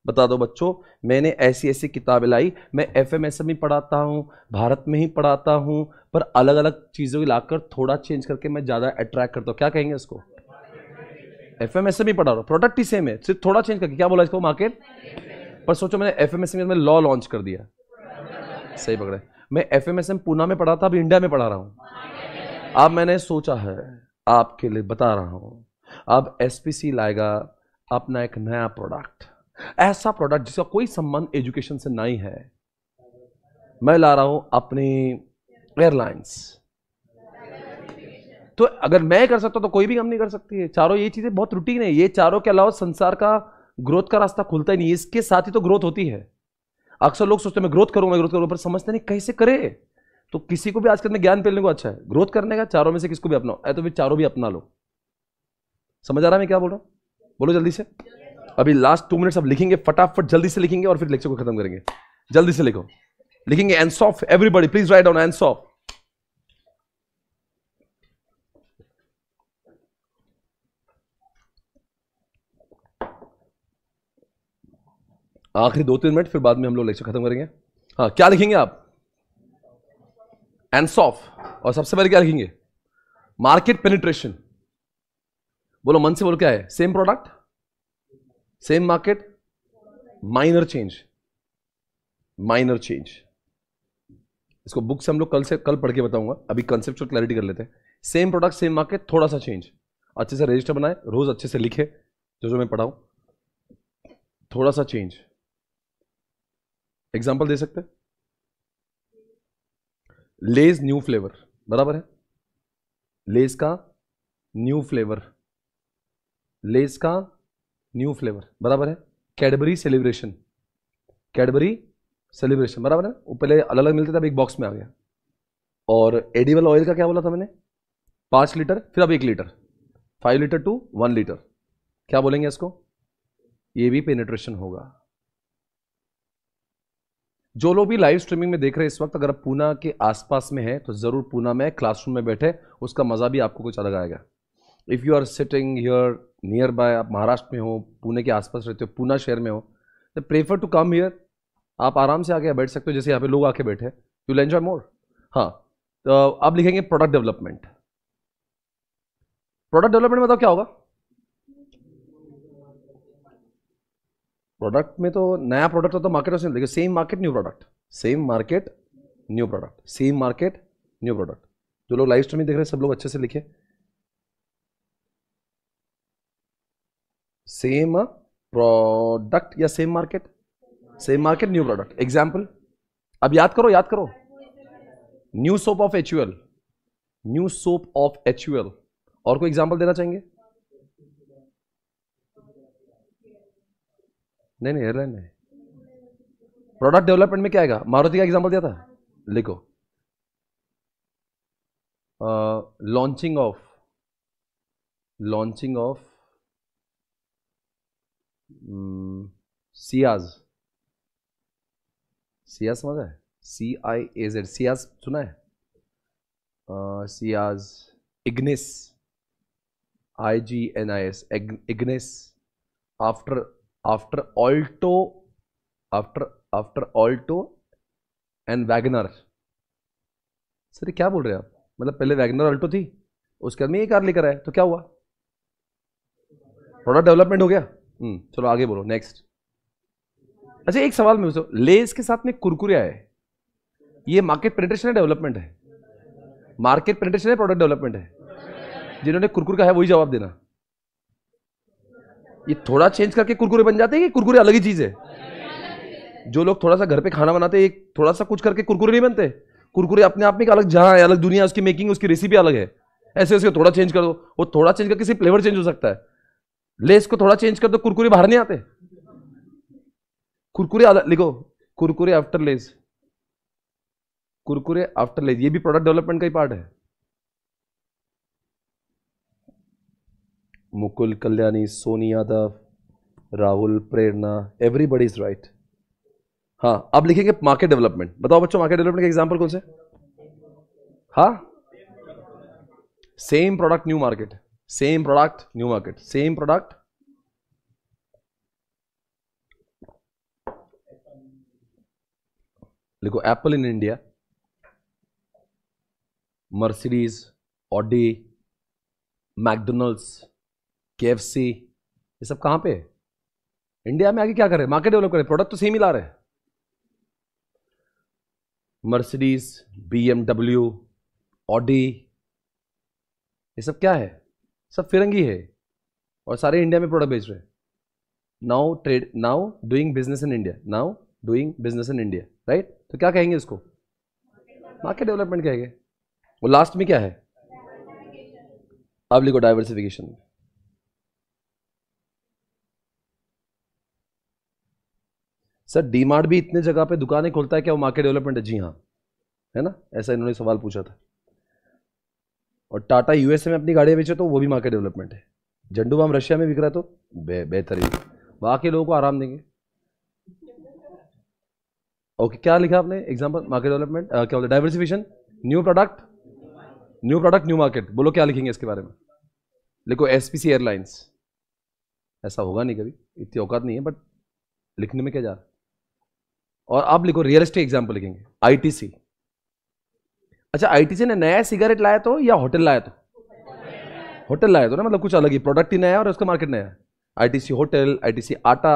बता दो बच्चों मैंने ऐसी ऐसी किताबें लाई मैं एफ एम एस ही पढ़ाता हूं भारत में ही पढ़ाता हूं पर अलग अलग चीज़ों को लाकर थोड़ा चेंज करके मैं ज़्यादा अट्रैक्ट करता हूं क्या कहेंगे इसको एफ एम एस ही पढ़ा रहा हूँ प्रोडक्ट ही सेम है सिर्फ थोड़ा चेंज करके क्या बोला इसको मार्केट पर सोचो मैंने एफ एम एस में लॉ लॉन्च कर दिया सही पकड़े मैं F M S M Poona में पढ़ा था अब इंडिया में पढ़ा रहा हूँ अब मैंने सोचा है आपके लिए बता रहा हूं अब एसपीसी लाएगा अपना एक नया प्रोडक्ट ऐसा प्रोडक्ट जिसका कोई संबंध एजुकेशन से नहीं है मैं ला रहा हूं अपनी एयरलाइंस तो अगर मैं कर सकता तो कोई भी नहीं कर सकती है चारों ये चीजें बहुत रूटीन है ये चारों के अलावा संसार का ग्रोथ का रास्ता खुलता ही नहीं इसके साथ ही तो ग्रोथ होती है अक्सर लोग सोचते मैं ग्रोथ करूंगा ग्रोथ करूंगा पर समझते नहीं कैसे करे तो किसी को भी आज के ज्ञान फैलने को अच्छा है ग्रोथ करने का चारों में से किसको भी अपनाओ तो फिर चारों भी अपना लो समझ आ रहा है मैं क्या बोल रहा हूँ बोलो जल्दी से अभी लास्ट टू मिनट्स आप लिखेंगे फटाफट जल्दी से लिखेंगे और फिर लेक्चर को खत्म करेंगे जल्दी से लिखो लिखेंगे Ansoff everybody please write down Ansoff आखिरी दो तीन मिनट फिर बाद में हम लोग लेक्चर खत्म करेंगे हाँ क्या लिखेंगे आप एंड और सबसे पहले क्या लिखेंगे मार्केट पेनिट्रेशन बोलो मन से बोलो क्या है same product same market minor change minor change इसको बुक से हम लोग कल से कल पढ़ के बताऊंगा अभी कंसेप्ट क्लैरिटी कर लेते हैं सेम प्रोडक्ट सेम मार्केट थोड़ा सा चेंज अच्छे से रजिस्टर बनाए रोज अच्छे से लिखे जो जो मैं पढ़ाऊं थोड़ा सा चेंज एग्जाम्पल दे सकते हैं लेज न्यू फ्लेवर बराबर है लेज का न्यू फ्लेवर लेज का न्यू फ्लेवर बराबर है कैडबरी सेलिब्रेशन कैडबरी सेलिब्रेशन बराबर है वो पहले अलग अलग मिलते थे अब एक बॉक्स में आ गया और एडिबल ऑयल का क्या बोला था मैंने पाँच लीटर फिर अब एक litre five litre two one litre क्या बोलेंगे इसको ये भी पेनेट्रेशन होगा जो लोग भी लाइव स्ट्रीमिंग में देख रहे हैं इस वक्त अगर आप पूना के आसपास में हैं तो ज़रूर पूना में क्लासरूम में बैठे उसका मज़ा भी आपको कुछ अलग आएगा if you are sitting here nearby आप महाराष्ट्र में हो पुणे के आसपास रहते हो पूना शहर में हो तो प्रेफर टू कम हियर आप आराम से आके बैठ सकते हो जैसे यहाँ पे लोग आके बैठे यू विल एंजॉय मोर हाँ तो आप लिखेंगे प्रोडक्ट डेवलपमेंट प्रोडक्ट डेवलपमेंट मतलब क्या होगा प्रोडक्ट में तो नया प्रोडक्ट होता तो मार्केट में देखिए same market new product same market new product same market new product जो लोग लाइव स्ट्रीमिंग देख रहे हैं सब लोग अच्छे से लिखे सेम प्रोडक्ट या same market same market new product example अब याद करो याद करो new soap of H new soap of H और कोई एग्जाम्पल देना चाहेंगे नहीं नहीं एयरलाइन नहीं प्रोडक्ट डेवलपमेंट में क्या आएगा मारुति का एग्जाम्पल दिया था लिखो launching of launching of Ciaz Ciaz समझ है C I A Z Ciaz सुना है Ciaz Ignis I G N I S Ignis after after alto after after alto and wagner sir क्या बोल रहे हैं आप मतलब पहले वैगनर ऑल्टो थी उसके बाद में ये कार लेकर आए तो क्या हुआ प्रोडक्ट डेवलपमेंट हो गया हम्म, चलो आगे बोलो नेक्स्ट अच्छा एक सवाल में लेस के साथ में कुरकुरे आए ये मार्केट पेनिट्रेशन है डेवलपमेंट है मार्केट पेनिट्रेशन है प्रोडक्ट डेवलपमेंट है जिन्होंने कुरकुर का है वही जवाब देना ये थोड़ा चेंज करके कुरकुरे बन जाते हैं कि कुरकुरे अलग ही चीज़ है जो लोग थोड़ा सा घर पे खाना बनाते हैं थोड़ा सा कुछ करके कुरकुरे नहीं बनते कुरकुरे अपने आप में एक अलग जहां है अलग दुनिया उसकी मेकिंग उसकी रेसिपी अलग है ऐसे ऐसे थोड़ा चेंज कर दो वो थोड़ा चेंज करके सिर्फ फ्लेवर चेंज हो सकता है लेस को थोड़ा चेंज कर दो कुरकुरे बाहर नहीं आते कुरकुरे लिखो Kurkure after Lay's Kurkure after Lay's ये भी प्रोडक्ट डेवलपमेंट का ही पार्ट है Mukul Kalyani Soni Yadav Rahul Prerna everybody is right हाँ अब लिखेंगे मार्केट डेवलपमेंट बताओ बच्चों मार्केट डेवलपमेंट के एग्जाम्पल कौन से हाँ same product new market same product new market same product लिखो Apple in India Mercedes Audi McDonald's K F C ये सब कहां पे इंडिया में आगे क्या कर रहे हैं मार्केट डेवलप कर रहे हैं प्रोडक्ट तो सेम ही ला रहे मर्सिडीज बी एमडब्ल्यू ऑडी ये सब क्या है सब फिरंगी है और सारे इंडिया में प्रोडक्ट बेच रहे हैं now trade now doing business in India now doing business in India right तो क्या कहेंगे इसको मार्केट डेवलपमेंट कहेंगे वो लास्ट में क्या है अब लिखो डाइवर्सिफिकेशन सर मार्ट भी इतने जगह पे दुकानें खोलता है क्या वो मार्केट डेवलपमेंट है जी हाँ है ना ऐसा इन्होंने सवाल पूछा था और टाटा यूएसए में अपनी गाड़ियाँ बेचे तो वो भी मार्केट डेवलपमेंट है झंडू बाम रशिया में बिक रहा तो बे, बेहतरीन वहाँ के लोगों को आराम देंगे ओके okay, क्या लिखा आपने एग्जाम्पल मार्केट डेवलपमेंट क्या बोलते diversification new product new product new market बोलो क्या लिखेंगे इसके बारे में लिखो एस एयरलाइंस ऐसा होगा नहीं कभी इतनी औकात नहीं है बट लिखने में क्या जा रहा और आप लिखो रियलिस्टिक एग्जाम्पल लिखेंगे आईटीसी अच्छा आईटीसी ने नया सिगरेट लाया तो या होटल लाया तो होटल लाया तो ना मतलब कुछ अलग ही प्रोडक्ट ही नया है और उसका मार्केट नया है आईटीसी होटल आईटीसी आटा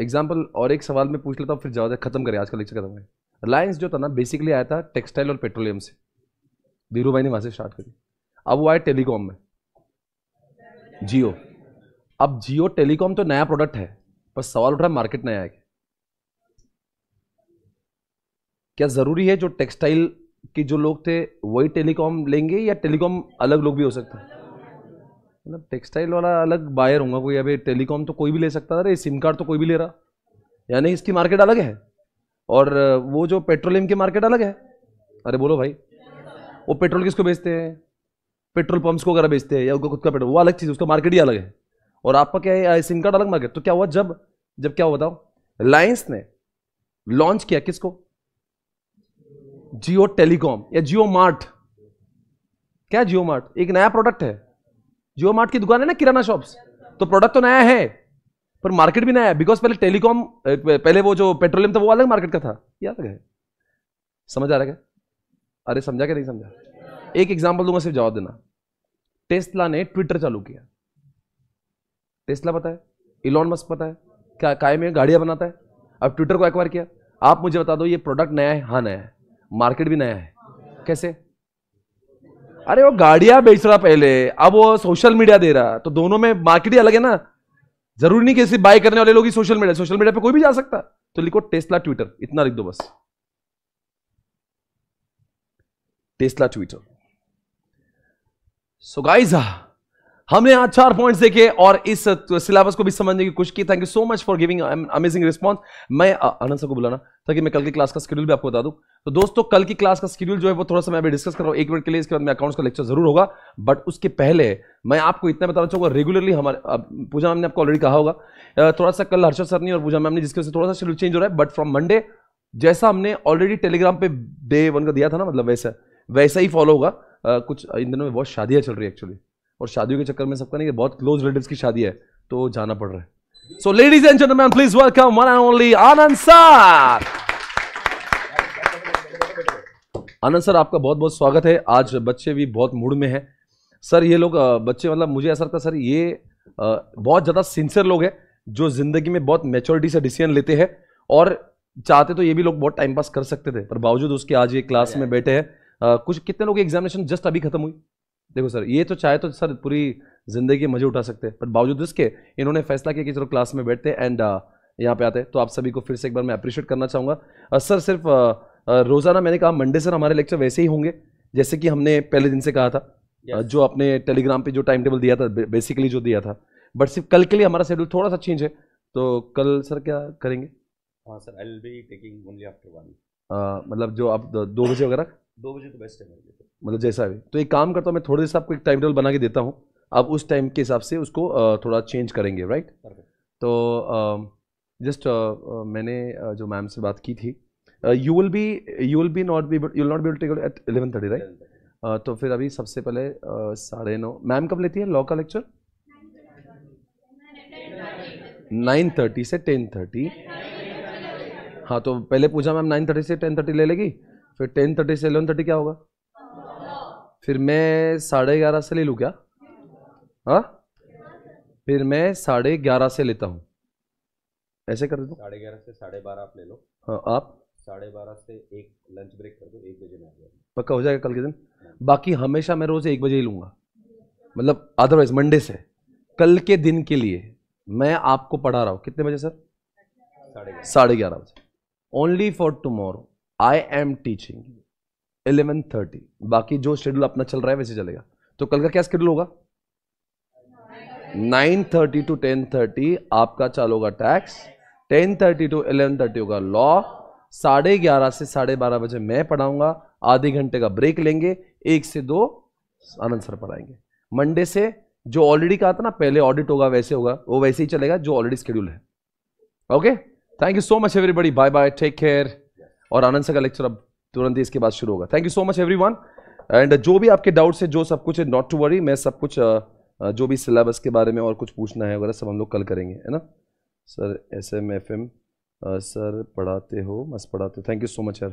एग्जाम्पल और एक सवाल में पूछ लेता हूँ फिर ज़्यादा खत्म करें आज का लेक्चर खत्म करें रिलायंस जो था ना बेसिकली आया था टेक्सटाइल और पेट्रोलियम से धीरू भाई ने वहां से स्टार्ट करी अब वो आया टेलीकॉम में जियो अब जियो टेलीकॉम तो नया प्रोडक्ट है पर सवाल उठ रहा है मार्केट नया है क्या जरूरी है जो टेक्सटाइल के जो लोग थे वही टेलीकॉम लेंगे या टेलीकॉम अलग लोग भी हो सकते हैं मतलब टेक्सटाइल वाला अलग बायर होगा कोई अभी टेलीकॉम तो कोई भी ले सकता था अरे सिम कार्ड तो कोई भी ले रहा यानी इसकी मार्केट अलग है और वो जो पेट्रोलियम की मार्केट अलग है अरे बोलो भाई वो पेट्रोल किसको बेचते हैं पेट्रोल पंप्स को अगर बेचते हैं या उनका खुद का पेट्रोल वो अलग चीज़ उसका मार्केट ही अलग है और आपका क्या है सिम कार्ड अलग मांगे तो क्या हुआ जब जब क्या हुआ बताओ रिलायंस ने लॉन्च किया किसको जियो टेलीकॉम या जियो मार्ट क्या जियो मार्ट एक नया प्रोडक्ट है जियो मार्ट की दुकान है ना किराना शॉप्स तो प्रोडक्ट तो नया है पर मार्केट भी नया है बिकॉज पहले टेलीकॉम पहले वो जो पेट्रोलियम था वो अलग मार्केट का था ये अलग है समझ आ रहा है अरे समझा क्या नहीं समझा एक एग्जाम्पल दूंगा सिर्फ जवाब देना टेस्ला ने ट्विटर चालू किया टेस्ला पता है इलॉन मस्क पता है क्या काय में गाड़ियाँ बनाता है अब ट्विटर को एक्वायर किया आप मुझे बता दो ये प्रोडक्ट नया है हाँ नया है मार्केट भी नया है कैसे अरे वो गाड़ियां बेच रहा पहले अब वो सोशल मीडिया दे रहा तो दोनों में मार्केट ही अलग है ना जरूरी नहीं कि सिर्फ बाय करने वाले लोग ही सोशल मीडिया सोशल मीडिया पे कोई भी जा सकता तो लिखो टेस्ला ट्विटर इतना लिख दो बस टेस्ला ट्विटर सो गाइस हमने आज चार पॉइंट्स देखे और इस सिलेबस तो को भी समझने की कोशिश की thank you so much for giving amazing response मैं आनंद सर को बुलाना ताकि मैं कल की क्लास का शेड्यूल भी आपको बता दूं तो दोस्तों कल की क्लास का शेड्यूल जो है वो थोड़ा सा मैं अभी डिस्कस कर रहा हूं एक मिनट के लिए इसके बाद में अकाउंट्स का लेक्चर जरूर होगा बट उसके पहले मैं आपको इतना बताना चाहूंगा रेगुलरली हमारे पूजा मैम ने आपको ऑलरेडी कहा होगा थोड़ा सा कल हर्षद सर ने और पूजा मैम ने जिसके थोड़ा सा शेड्यूल चेंज हो रहा है बट फ्रॉम मंडे जैसा हमने ऑलरेडी टेलीग्राम पे डे वन का दिया था ना मतलब वैसा वैसा ही फॉलो होगा कुछ इन दिनों में बहुत शादियाँ चल रही है एक्चुअली और शादियों के चक्कर में सबका नहीं बहुत क्लोज रिलेटिव की शादी है तो जाना पड़ रहा है so ladies and gentleman please welcome one and only Anand sir Anand sir आपका बहुत बहुत स्वागत है आज बच्चे भी बहुत मूड में है सर ये लोग बच्चे मतलब मुझे ऐसा लगता है सर ये बहुत ज़्यादा सिंसियर लोग हैं जो जिंदगी में बहुत मेच्योरिटी से डिसीजन लेते हैं और चाहते तो ये भी लोग बहुत टाइम पास कर सकते थे पर बावजूद उसके आज ये क्लास में बैठे हैं कुछ कितने लोग एग्जामिनेशन जस्ट अभी खत्म हुई देखो सर ये तो चाहे तो सर पूरी ज़िंदगी मजे उठा सकते हैं पर बावजूद इसके इन्होंने फैसला किया कि चलो क्लास में बैठते एंड uh, यहाँ पे आते तो आप सभी को फिर से एक बार मैं अप्रिशिएट करना चाहूँगा सर सिर्फ रोज़ाना मैंने कहा मंडे सर हमारे लेक्चर वैसे ही होंगे जैसे कि हमने पहले दिन से कहा था yes. जो अपने टेलीग्राम पे जो टाइम टेबल दिया था बेसिकली जो दिया था बट सिर्फ कल के लिए हमारा शेड्यूल थोड़ा सा चेंज है तो कल सर क्या करेंगे हाँ sir I will be taking only after one मतलब जो आप दो बजे वगैरह दो बजे तो बेस्ट है मेरे लिए तो। मतलब जैसा भी तो एक काम करता हूँ मैं थोड़े से आपको एक टाइम टेबल बना के देता हूँ आप उस टाइम के हिसाब से उसको थोड़ा चेंज करेंगे राइट तो जस्ट मैंने जो मैम से बात की थी you will be you will be not be you not be take at eleven thirty right तो फिर अभी सबसे पहले साढ़े नौ मैम कब लेती है लॉ का लेक्चर नाइन थर्टी से टेन थर्टी हाँ तो पहले पूछा मैम नाइन थर्टी से टेन थर्टी ले लेगी फिर टेन थर्टी से एलेवन थर्टी क्या होगा फिर मैं साढ़े ग्यारह से ले लूँ क्या हाँ फिर मैं साढ़े ग्यारह से लेता हूँ ऐसे कर दो साढ़े ग्यारह से साढ़े बारह आप ले लो हाँ आप साढ़े बारह से एक लंच ब्रेक कर दो एक बजे मैं पक्का हो जाएगा कल के दिन हाँ। बाकी हमेशा मैं रोज़ एक बजे ही लूँगा मतलब अदरवाइज मंडे से कल के दिन के लिए मैं आपको पढ़ा रहा हूँ कितने बजे सर साढ़े ग्यारह बजे only for tomorrow I am teaching eleven thirty बाकी जो शेड्यूल अपना चल रहा है वैसे चलेगा तो कल का क्या शेड्यूल होगा nine thirty to ten thirty आपका चालू होगा tax ten thirty to eleven thirty होगा लॉ साढ़े ग्यारह से साढ़े बारह बजे मैं पढ़ाऊंगा आधे घंटे का ब्रेक लेंगे एक से दो आनंद सर पढ़ाएंगे मंडे से जो ऑलरेडी कहा था ना पहले ऑडिट होगा वैसे होगा वो वैसे ही चलेगा जो ऑलरेडी स्केड्यूल है okay thank you so much everybody bye bye take care और आनंद सर का लेक्चर अब तुरंत ही इसके बाद शुरू होगा thank you so much every and जो भी आपके डाउट्स है जो सब कुछ है नॉट टू वरी मैं सब कुछ जो भी सिलेबस के बारे में और कुछ पूछना है वगैरह सब हम लोग कल करेंगे है ना sir S M F M sir पढ़ाते हो मस्त पढ़ाते हो thank you so much sir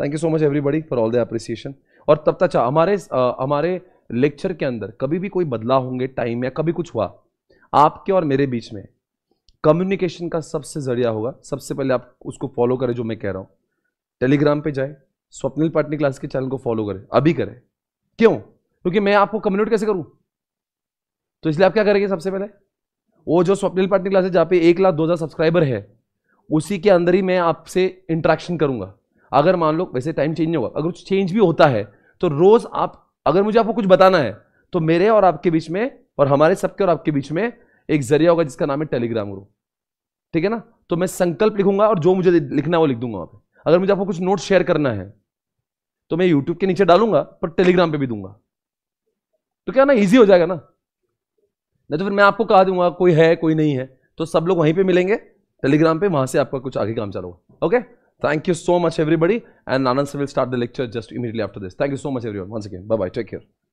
thank you so much everybody for all the appreciation और तब तक हमारे हमारे लेक्चर के अंदर कभी भी कोई बदलाव होंगे टाइम या कभी कुछ हुआ आपके और मेरे बीच में कम्युनिकेशन का सबसे जरिया होगा सबसे पहले आप उसको फॉलो करें जो मैं कह रहा हूँ टेलीग्राम पे जाए स्वप्निल पाटनी क्लास के चैनल को फॉलो करें अभी करें क्यों क्योंकि मैं आपको कम्युनिकेट कैसे करूं तो इसलिए आप क्या करेंगे सबसे पहले वो जो स्वप्निल पाटनी क्लास है जहां पे एक लाख दो हज़ार सब्सक्राइबर है उसी के अंदर ही मैं आपसे इंट्रैक्शन करूंगा अगर मान लो वैसे टाइम चेंज नहीं होगा अगर कुछ चेंज भी होता है तो रोज़ आप अगर मुझे आपको कुछ बताना है तो मेरे और आपके बीच में और हमारे सबके और आपके बीच में एक जरिया होगा जिसका नाम है टेलीग्राम ग्रुप ठीक है ना तो मैं संकल्प लिखूंगा और जो मुझे लिखना है वो लिख दूंगा वहां पे अगर मुझे आपको कुछ नोट शेयर करना है तो मैं यूट्यूब के नीचे डालूंगा पर टेलीग्राम पे भी दूंगा तो क्या ना इजी हो जाएगा ना नहीं तो फिर मैं आपको कहा दूंगा कोई है कोई नहीं है तो सब लोग वहीं पर मिलेंगे टेलीग्राम पर वहां से आपका कुछ आगे काम चलोगा okay thank you so much everybody and Anand से start the lecture just immediately after this thank you so much everyone once again bye bye take care